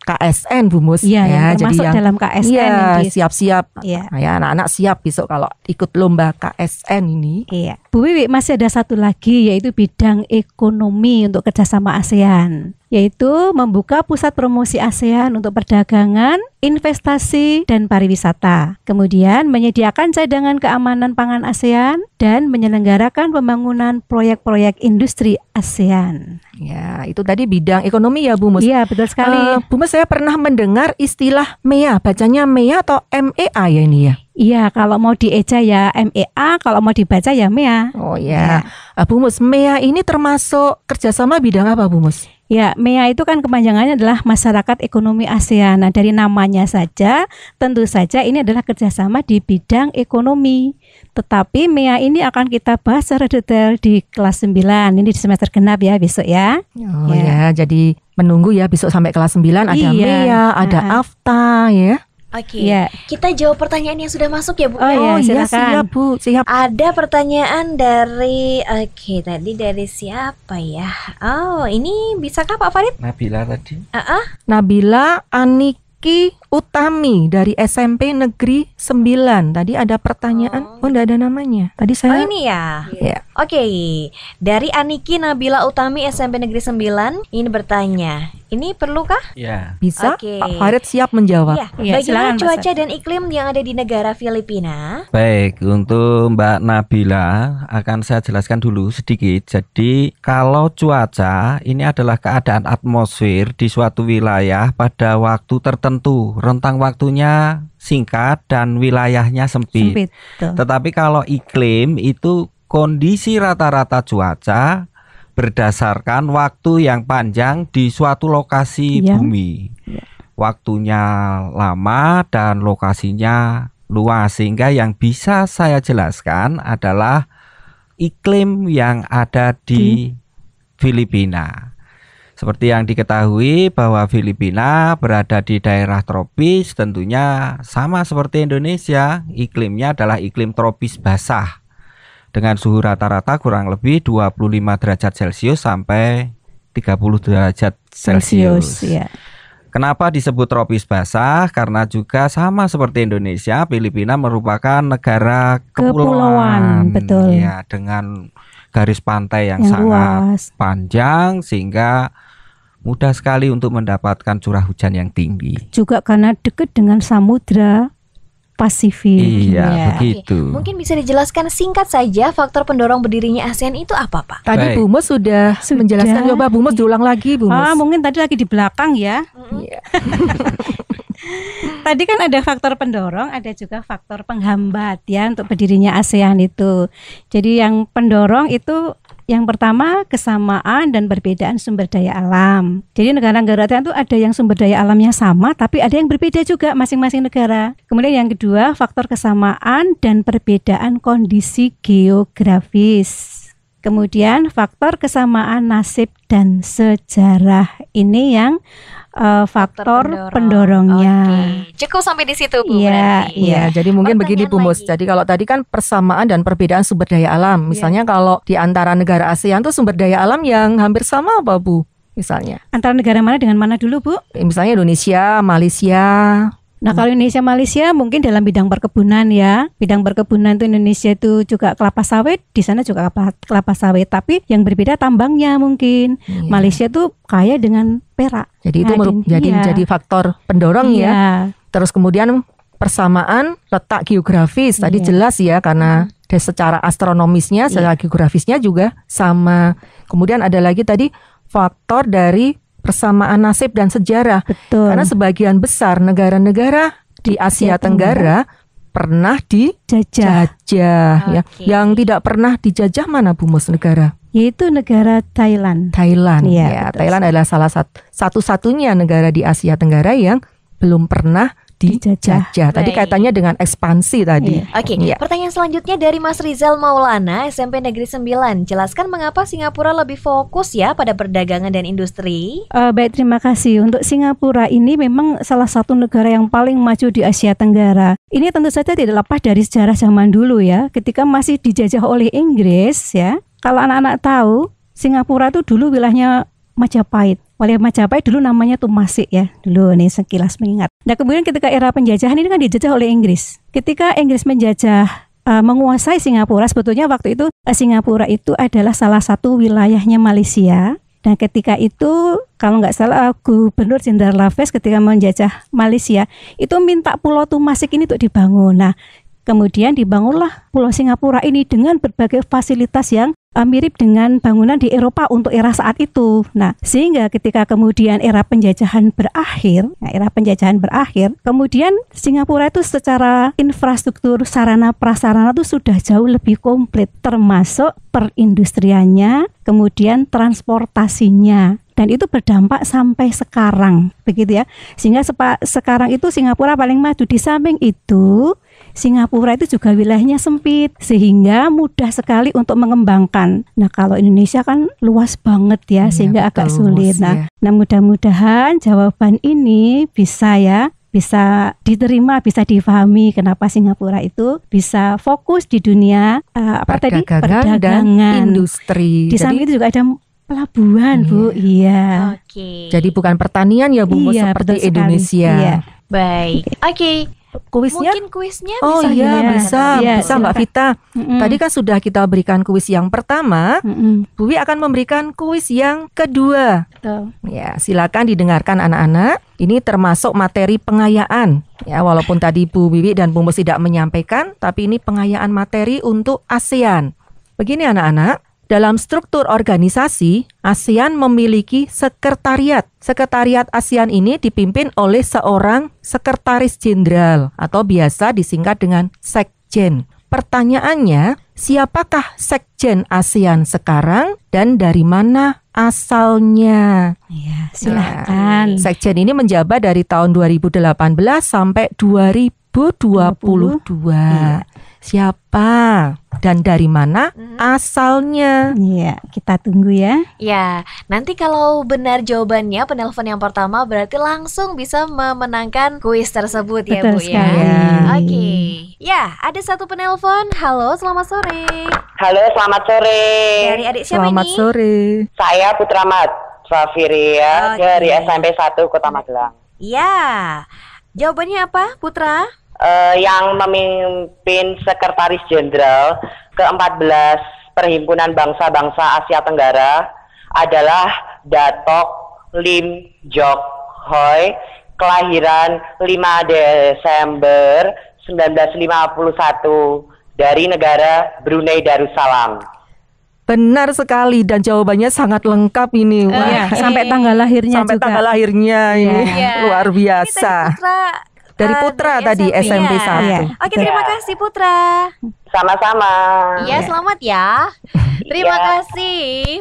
Speaker 4: KSN Bu Mus ya, ya yang jadi yang dalam KSN ya, siap-siap ya. ya anak-anak siap besok kalau ikut lomba KSN ini iya
Speaker 6: Bu Wiwi masih ada satu lagi yaitu bidang ekonomi untuk kerjasama ASEAN yaitu membuka pusat promosi ASEAN untuk perdagangan, investasi, dan pariwisata. Kemudian menyediakan cadangan keamanan pangan ASEAN dan menyelenggarakan pembangunan proyek-proyek industri ASEAN. Ya, itu tadi bidang ekonomi ya Bu Mus. Iya, betul sekali. Uh,
Speaker 4: Bu Mus, saya pernah mendengar istilah MEA, bacanya MEA atau MEA ya ini ya? Iya, kalau mau dieja ya MEA, kalau mau dibaca ya MEA. Oh iya. ya. ya. Bu Mus,
Speaker 6: MEA ini termasuk kerjasama bidang apa Bu Mus? Ya, MEA itu kan kepanjangannya adalah Masyarakat Ekonomi ASEAN. Nah, dari namanya saja, tentu saja ini adalah kerjasama di bidang ekonomi. Tetapi MEA ini akan kita bahas secara detail di kelas
Speaker 4: 9. Ini di semester genap ya besok ya. Oh ya, ya jadi menunggu ya besok sampai kelas 9 ada iya. MEA, ya, ada nah. AFTA ya.
Speaker 3: Oke. Okay. Iya. Yeah. Kita jawab pertanyaan yang sudah
Speaker 5: masuk ya, Bu. Oh, iya, oh ya, silakan. Ya, Bu.
Speaker 3: Siap. Ada pertanyaan dari oke, okay, tadi dari siapa ya? Oh, ini bisakah Pak Farid?
Speaker 5: Nabila tadi.
Speaker 3: Uh -uh.
Speaker 4: Nabila Aniki Utami dari SMP Negeri 9. Tadi ada pertanyaan, oh, oh ada namanya. Tadi saya Oh ini ya. Yeah. Oke. Okay. Dari
Speaker 3: Aniki Nabila Utami SMP Negeri 9 ini bertanya, ini perlukah?
Speaker 4: Ya. Bisa? Okay. Pak Farid siap menjawab. Iya. iya
Speaker 3: Bagaimana Silahkan, cuaca dan iklim yang ada di negara Filipina?
Speaker 5: Baik, untuk Mbak Nabila akan saya jelaskan dulu sedikit. Jadi, kalau cuaca ini adalah keadaan atmosfer di suatu wilayah pada waktu tertentu. Rentang waktunya singkat dan wilayahnya sempit. sempit Tetapi kalau iklim itu kondisi rata-rata cuaca berdasarkan waktu yang panjang di suatu lokasi ya. bumi. Iya. Waktunya lama dan lokasinya luas sehingga yang bisa saya jelaskan adalah iklim yang ada di, di. Filipina. Seperti yang diketahui bahwa Filipina berada di daerah tropis, tentunya sama seperti Indonesia, iklimnya adalah iklim tropis basah dengan suhu rata-rata kurang lebih 25 derajat Celcius sampai 30 derajat Celcius. Ya. Kenapa disebut tropis basah? Karena juga sama seperti Indonesia, Filipina merupakan negara kepulauan, kepulauan
Speaker 6: betul. Ya,
Speaker 5: dengan garis pantai yang, yang sangat luas. panjang sehingga mudah sekali untuk mendapatkan curah hujan yang tinggi.
Speaker 6: Juga karena dekat dengan samudra Pasifik.
Speaker 5: Iya, ya. begitu. Oke.
Speaker 3: Mungkin bisa dijelaskan singkat saja faktor pendorong berdirinya ASEAN itu apa, Pak?
Speaker 4: Tadi Baik. Bumus sudah, sudah menjelaskan coba Bumus diulang lagi, Bumus. Ah, mungkin tadi lagi di belakang ya.
Speaker 6: Iya. Tadi kan ada faktor pendorong, ada juga faktor penghambat ya untuk berdirinya ASEAN itu. Jadi yang pendorong itu yang pertama, kesamaan dan perbedaan sumber daya alam. Jadi negara-negara itu ada yang sumber daya alamnya sama, tapi ada yang berbeda juga masing-masing negara. Kemudian yang kedua, faktor kesamaan dan perbedaan kondisi geografis. Kemudian faktor kesamaan nasib dan sejarah ini yang uh,
Speaker 4: faktor, pendorongnya.
Speaker 6: Okay.
Speaker 3: Cukup sampai di situ Bu. Iya, yeah, Ya, iya,
Speaker 4: jadi mungkin Pertanyaan begini Bu Mus. Jadi kalau tadi kan persamaan dan perbedaan sumber daya alam. Iya. Misalnya yeah. kalau di antara negara ASEAN tuh sumber daya alam yang hampir sama apa Bu? Misalnya. Antara
Speaker 6: negara mana dengan mana dulu Bu?
Speaker 4: Misalnya Indonesia, Malaysia, Nah, hmm. kalau Indonesia Malaysia mungkin dalam bidang perkebunan
Speaker 6: ya. Bidang perkebunan itu Indonesia itu juga kelapa sawit, di sana juga kelapa, kelapa sawit, tapi yang berbeda tambangnya mungkin. Yeah. Malaysia itu kaya dengan perak. Jadi itu nah, jadi iya. menjadi
Speaker 4: faktor pendorong ya. iya. ya. Terus kemudian persamaan letak geografis tadi iya. jelas ya karena hmm. secara astronomisnya, iya. secara iya. geografisnya juga sama. Kemudian ada lagi tadi faktor dari persamaan nasib dan sejarah. Betul. Karena sebagian besar negara-negara di Asia Tenggara, pernah dijajah. Jajah, okay. ya. Yang tidak pernah dijajah mana Bu Mus negara? Yaitu negara Thailand. Thailand. Iya, ya, ya. Thailand adalah salah satu satu-satunya negara di Asia Tenggara yang belum pernah dijajah. Jajah. Tadi Baik. kaitannya dengan ekspansi tadi. Yeah. Oke, okay. Iya. yeah.
Speaker 3: pertanyaan selanjutnya dari Mas Rizal Maulana, SMP Negeri 9. Jelaskan mengapa Singapura lebih fokus ya pada perdagangan dan industri?
Speaker 6: Uh, baik, terima kasih. Untuk Singapura ini memang salah satu negara yang paling maju di Asia Tenggara. Ini tentu saja tidak lepas dari sejarah zaman dulu ya, ketika masih dijajah oleh Inggris ya. Kalau anak-anak tahu, Singapura itu dulu wilayahnya Majapahit. Oleh Majapahit dulu namanya tuh Masik ya, dulu nih sekilas mengingat. Nah kemudian ketika era penjajahan ini kan dijajah oleh Inggris. Ketika Inggris menjajah uh, menguasai Singapura, sebetulnya waktu itu uh, Singapura itu adalah salah satu wilayahnya Malaysia. Dan nah, ketika itu kalau nggak salah eh, Gubernur Jenderal Laves ketika menjajah Malaysia itu minta Pulau Tumasik ini untuk dibangun. Nah, kemudian dibangunlah Pulau Singapura ini dengan berbagai fasilitas yang Eh, mirip dengan bangunan di Eropa untuk era saat itu. Nah, sehingga ketika kemudian era penjajahan berakhir, nah era penjajahan berakhir, kemudian Singapura itu secara infrastruktur sarana prasarana itu sudah jauh lebih komplit termasuk perindustriannya, kemudian transportasinya dan itu berdampak sampai sekarang begitu ya sehingga sekarang itu Singapura paling maju di samping itu Singapura itu juga wilayahnya sempit sehingga mudah sekali untuk mengembangkan. Nah, kalau Indonesia kan luas banget ya, ya sehingga agak sulit. Nah, ya. nah mudah-mudahan jawaban ini bisa ya bisa diterima, bisa difahami kenapa Singapura itu bisa fokus di dunia uh, apa perdagangan tadi perdagangan dan
Speaker 4: industri. Di samping itu juga ada pelabuhan, iya. Bu. Iya. iya. Oke. Okay. Jadi bukan pertanian ya, Bu, iya, seperti Indonesia. Iya. Baik.
Speaker 6: Oke. Okay. Kuisnya? Mungkin kuisnya oh bisa. Oh iya, ya. bisa. Ya, bisa silakan. Mbak Vita.
Speaker 4: mm hmm Tadi kan sudah kita berikan kuis yang pertama. mm Bu Wi akan memberikan kuis yang kedua. Betul. Ya, silakan didengarkan anak-anak. Ini termasuk materi pengayaan. Ya, walaupun tadi Bu Wiwi dan Bu Mus tidak menyampaikan, tapi ini pengayaan materi untuk ASEAN. Begini anak-anak, dalam struktur organisasi, ASEAN memiliki sekretariat. Sekretariat ASEAN ini dipimpin oleh seorang sekretaris jenderal atau biasa disingkat dengan sekjen. Pertanyaannya, siapakah sekjen ASEAN sekarang dan dari mana asalnya? Ya, silakan. Nah, sekjen ini menjabat dari tahun 2018 sampai 2000 2022. Iya. Siapa dan dari mana hmm. asalnya? Iya, kita tunggu ya.
Speaker 3: Ya, nanti kalau benar jawabannya penelpon yang pertama berarti langsung bisa memenangkan kuis tersebut ya, Betul ya Bu sekali. ya. Oke. Okay. Ya, ada satu penelpon. Halo, selamat sore. Halo, selamat sore. Dari adik siapa
Speaker 5: selamat ini? Selamat sore. Saya Putra Mat ya, okay. dari SMP 1 Kota
Speaker 4: Magelang.
Speaker 3: Iya. Jawabannya apa, Putra?
Speaker 5: uh, yang memimpin Sekretaris Jenderal ke-14 Perhimpunan Bangsa-Bangsa Asia Tenggara adalah Datok Lim Jok Hoi, kelahiran 5 Desember 1951 dari negara Brunei Darussalam.
Speaker 4: Benar sekali dan jawabannya sangat lengkap ini. Iya. Wah, uh, iya. sampai tanggal lahirnya sampai juga. Sampai tanggal lahirnya ini. iya. iya. Luar biasa. Ini dari eh, Putra uh, dari tadi SMP, SMP 1. Ya. Oke, terima ya. kasih
Speaker 3: Putra. Sama-sama. Iya, -sama. selamat ya. Terima ya. kasih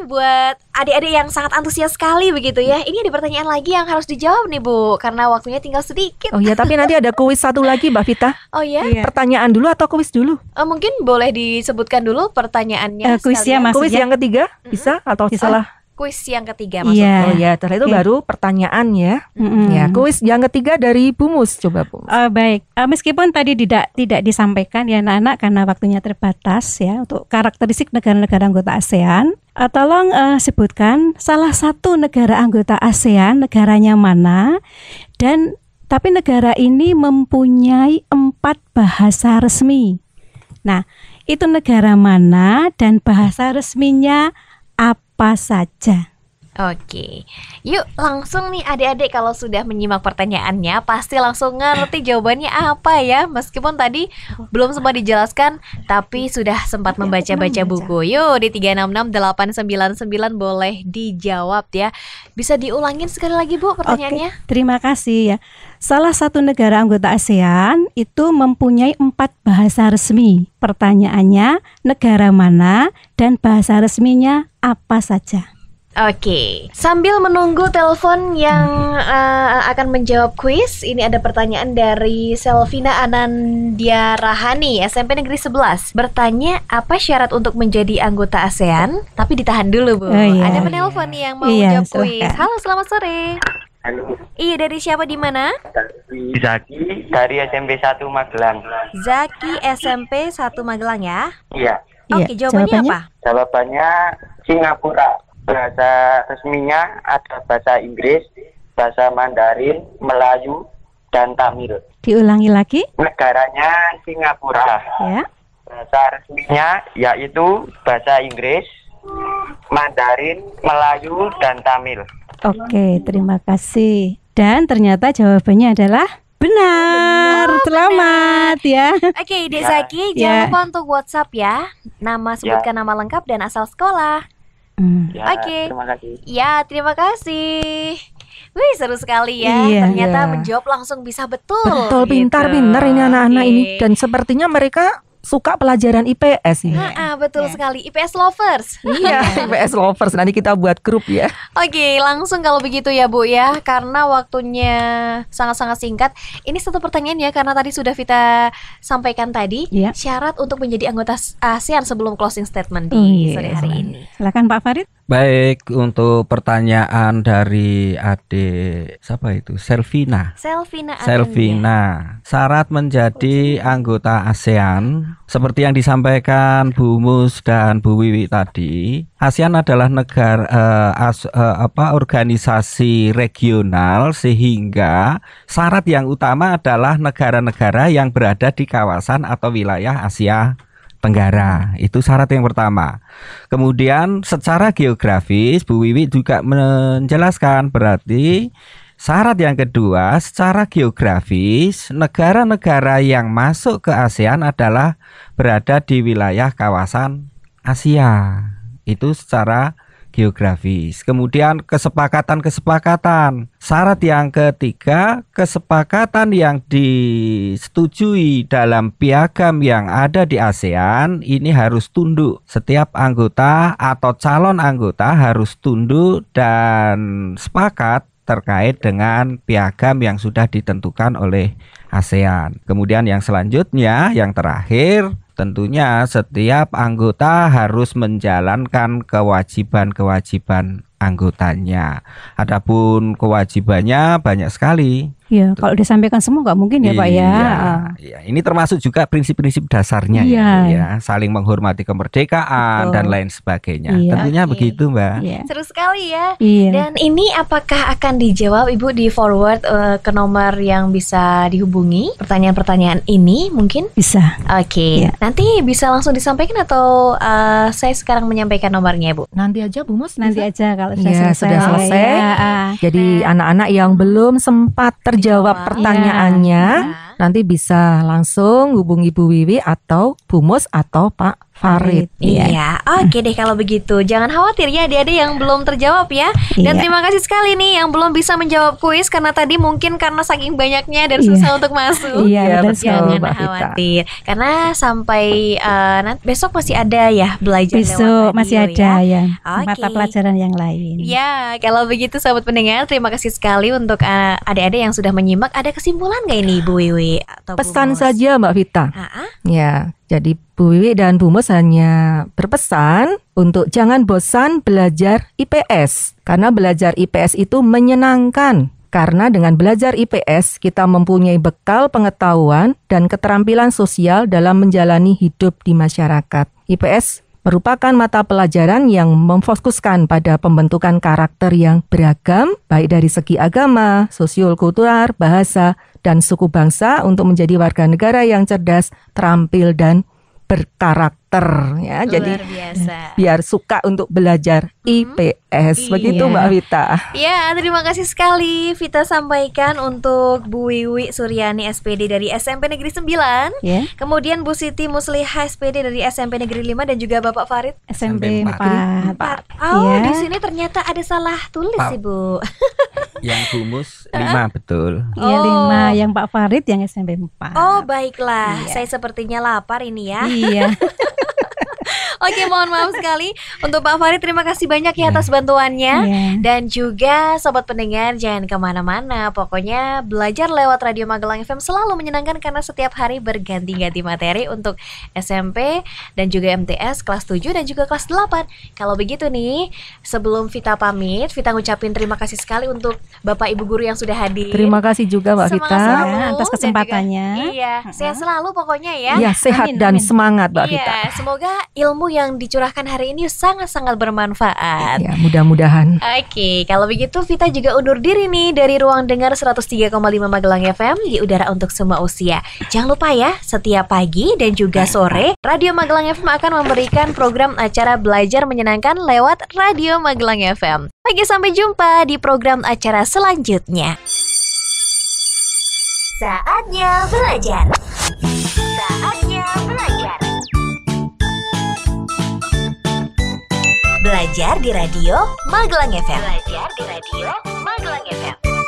Speaker 3: buat adik-adik yang sangat antusias sekali begitu ya. Ini ada pertanyaan lagi yang harus dijawab nih Bu, karena waktunya tinggal sedikit.
Speaker 4: Oh iya, tapi nanti ada kuis satu lagi Mbak Vita. Oh iya? Ya. Pertanyaan dulu atau kuis dulu?
Speaker 3: Uh, mungkin boleh disebutkan dulu pertanyaannya. Uh, kuisnya mas. Kuis ya. yang
Speaker 4: ketiga bisa mm -hmm. atau salah?
Speaker 3: kuis yang ketiga iya. maksudnya. Yeah. Oh ya, setelah itu okay. baru
Speaker 4: pertanyaan ya. Mm-hmm. Ya, kuis yang ketiga dari Bumus coba Bu.
Speaker 6: Uh, baik. Uh, meskipun tadi tidak tidak
Speaker 4: disampaikan
Speaker 6: ya anak-anak karena waktunya terbatas ya untuk karakteristik negara-negara anggota ASEAN. Uh, tolong uh, sebutkan salah satu negara anggota ASEAN negaranya mana dan tapi negara ini mempunyai empat bahasa resmi. Nah, itu negara mana dan bahasa resminya apa saja.
Speaker 3: Oke, yuk langsung nih adik-adik kalau sudah menyimak pertanyaannya pasti langsung ngerti jawabannya apa ya Meskipun tadi belum sempat dijelaskan tapi sudah sempat membaca-baca buku Yuk di 366899 boleh dijawab ya Bisa diulangin sekali lagi Bu pertanyaannya Oke, Terima
Speaker 6: kasih ya Salah satu negara anggota ASEAN itu mempunyai empat bahasa resmi. Pertanyaannya, negara mana dan bahasa resminya apa saja?
Speaker 3: Oke,
Speaker 6: sambil menunggu telepon yang
Speaker 3: uh, akan menjawab kuis, ini ada pertanyaan dari Selvina Anandia Rahani, SMP Negeri 11. Bertanya apa syarat untuk menjadi anggota ASEAN? Tapi ditahan dulu, Bu. Oh, iya, ada penelpon iya. yang mau iya, jawab kuis. Halo, selamat sore. Iya dari siapa di mana?
Speaker 5: Zaki dari SMP 1 Magelang.
Speaker 3: Zaki SMP 1 Magelang ya?
Speaker 5: Iya. Oke, okay, iya, jawabannya, jawabannya apa? Jawabannya Singapura. Bahasa resminya ada bahasa Inggris, bahasa Mandarin, Melayu, dan Tamil.
Speaker 6: Diulangi lagi?
Speaker 5: Negaranya
Speaker 6: Singapura. Ya.
Speaker 5: Bahasa resminya yaitu bahasa Inggris, Mandarin, Melayu, dan Tamil.
Speaker 6: Oke, terima kasih. Dan ternyata jawabannya adalah Benar. Oh, Selamat ya. Oke, okay, Dek ya. Zaki,
Speaker 3: ya. jangan lupa untuk WhatsApp ya. Nama ya. sebutkan ya. nama lengkap dan asal sekolah.
Speaker 1: Hmm. Ya, Oke. Okay.
Speaker 3: Ya, terima kasih. Wih, seru sekali ya. Iya, Ternyata iya. menjawab langsung bisa betul. Betul, pintar-pintar gitu. ini anak-anak okay. ini dan
Speaker 4: sepertinya mereka suka pelajaran IPS ya.
Speaker 3: Ah, betul yeah. sekali. IPS lovers. Iya, IPS
Speaker 4: lovers. Nanti kita buat grup ya.
Speaker 3: Oke, langsung kalau begitu ya, Bu ya. Karena waktunya sangat-sangat singkat. Ini satu pertanyaan ya karena tadi sudah Vita sampaikan tadi, yeah. syarat untuk menjadi anggota ASEAN sebelum closing statement di oh, iya, sore hari
Speaker 6: ini. Silakan
Speaker 3: Pak Farid.
Speaker 5: Baik, untuk pertanyaan dari ade siapa itu? Selvina.
Speaker 1: Selvina. Selvina.
Speaker 5: Syarat menjadi anggota ASEAN seperti yang disampaikan Bu Mus dan Bu Wiwi tadi, ASEAN adalah negara eh, as, eh, apa organisasi regional sehingga syarat yang utama adalah negara-negara yang berada di kawasan atau wilayah Asia Tenggara. Itu syarat yang pertama. Kemudian secara geografis Bu Wiwi juga menjelaskan berarti syarat yang kedua secara geografis negara-negara yang masuk ke ASEAN adalah berada di wilayah kawasan Asia. Itu secara geografis. Kemudian kesepakatan-kesepakatan. Syarat yang ketiga, kesepakatan yang disetujui dalam piagam yang ada di ASEAN ini harus tunduk. Setiap anggota atau calon anggota harus tunduk dan sepakat terkait dengan piagam yang sudah ditentukan oleh ASEAN. Kemudian yang selanjutnya, yang terakhir, Tentunya setiap anggota harus menjalankan kewajiban-kewajiban anggotanya. Adapun kewajibannya banyak sekali.
Speaker 6: Iya, kalau disampaikan semua nggak mungkin ya, Pak ya. Iya, ah.
Speaker 5: iya. ini termasuk juga prinsip-prinsip dasarnya ya, iya. ya, saling menghormati kemerdekaan Betul. dan lain sebagainya. Iya. Tentunya okay. begitu, Mbak. Iya.
Speaker 3: Seru
Speaker 1: sekali ya.
Speaker 3: Iya. Dan ini apakah akan dijawab Ibu di forward uh, ke nomor yang bisa dihubungi pertanyaan-pertanyaan ini mungkin? Bisa.
Speaker 1: Oke. Okay. Iya.
Speaker 3: Nanti bisa langsung disampaikan atau uh, saya sekarang menyampaikan nomornya, Bu? Nanti aja,
Speaker 6: Bu Mus. Nanti bisa? aja kalau iya, saya ya, selesai. sudah selesai. Ya, uh,
Speaker 4: Jadi anak-anak yang belum sempat ter dijawab Wah, pertanyaannya, iya. nanti bisa langsung hubungi Bu Wiwi atau Bu Mus atau Pak Farid. Iya. iya.
Speaker 3: Oke deh kalau begitu. Jangan khawatir ya adik-adik yang belum terjawab ya. Dan iya. terima kasih sekali nih yang belum bisa menjawab kuis karena tadi mungkin karena saking banyaknya dan iya. susah iya. untuk masuk. Iya, iya betul. Jangan khawatir. Karena sampai uh, nanti, besok masih ada ya belajar Besok masih ya. ada ya. ya. Okay. Mata
Speaker 6: pelajaran yang lain.
Speaker 3: Ya, kalau begitu sahabat pendengar, terima kasih sekali untuk uh, adik-adik yang sudah menyimak. Ada kesimpulan gak ini Bu Wiwi atau Pesan Bu saja Mbak Vita. Ha
Speaker 4: Ya jadi Bu Wiwi dan Bu Mus hanya berpesan untuk jangan bosan belajar IPS karena belajar IPS itu menyenangkan. Karena dengan belajar IPS kita mempunyai bekal pengetahuan dan keterampilan sosial dalam menjalani hidup di masyarakat. IPS merupakan mata pelajaran yang memfokuskan pada pembentukan karakter yang beragam, baik dari segi agama, sosial, kultural, bahasa, dan suku bangsa untuk menjadi warga negara yang cerdas, terampil, dan berkarakter pinter ya. Luar Jadi biasa. biar suka untuk belajar hmm. IPS. Iya. Begitu iya. Mbak Vita.
Speaker 3: Ya, terima kasih sekali Vita sampaikan untuk Bu Wiwi Suryani SPD dari SMP Negeri 9. Yeah. Kemudian Bu Siti Musliha SPD dari SMP Negeri 5 dan juga Bapak Farid SMP 4. 4. Oh, yeah. di sini ternyata ada salah tulis Pak. Ibu.
Speaker 5: yang kumus 5 uh? betul. Oh.
Speaker 3: Iya oh. 5, yang
Speaker 6: Pak Farid yang SMP 4.
Speaker 3: Oh, baiklah. Iya. Saya sepertinya lapar ini ya. Iya. Oke, mohon maaf sekali untuk Pak Farid. Terima kasih banyak ya iya. atas bantuannya yeah. dan juga sobat pendengar jangan kemana-mana. Pokoknya belajar lewat Radio Magelang FM selalu menyenangkan karena setiap hari berganti-ganti materi untuk SMP dan juga MTS kelas 7 dan juga kelas 8. Kalau begitu nih, sebelum Vita pamit, Vita ngucapin terima kasih sekali untuk Bapak Ibu guru yang sudah hadir. Terima
Speaker 4: kasih juga Mbak Vita ya, selalu, atas kesempatannya.
Speaker 3: Juga, iya, uh sehat selalu pokoknya ya. Iya, sehat amin, dan
Speaker 4: amin. semangat Mbak iya, Vita.
Speaker 3: Semoga ilmu yang dicurahkan hari ini sangat-sangat bermanfaat. Ya,
Speaker 4: mudah-mudahan.
Speaker 3: Oke, kalau begitu Vita juga undur diri nih dari ruang dengar 103,5 Magelang FM di udara untuk semua usia. Jangan lupa ya, setiap pagi dan juga sore, Radio Magelang FM akan memberikan program acara belajar menyenangkan lewat Radio Magelang FM. Pagi sampai jumpa di program acara selanjutnya.
Speaker 1: Saatnya belajar.
Speaker 2: Saat
Speaker 1: Belajar di
Speaker 2: radio Magelang FM. Belajar di radio Magelang FM.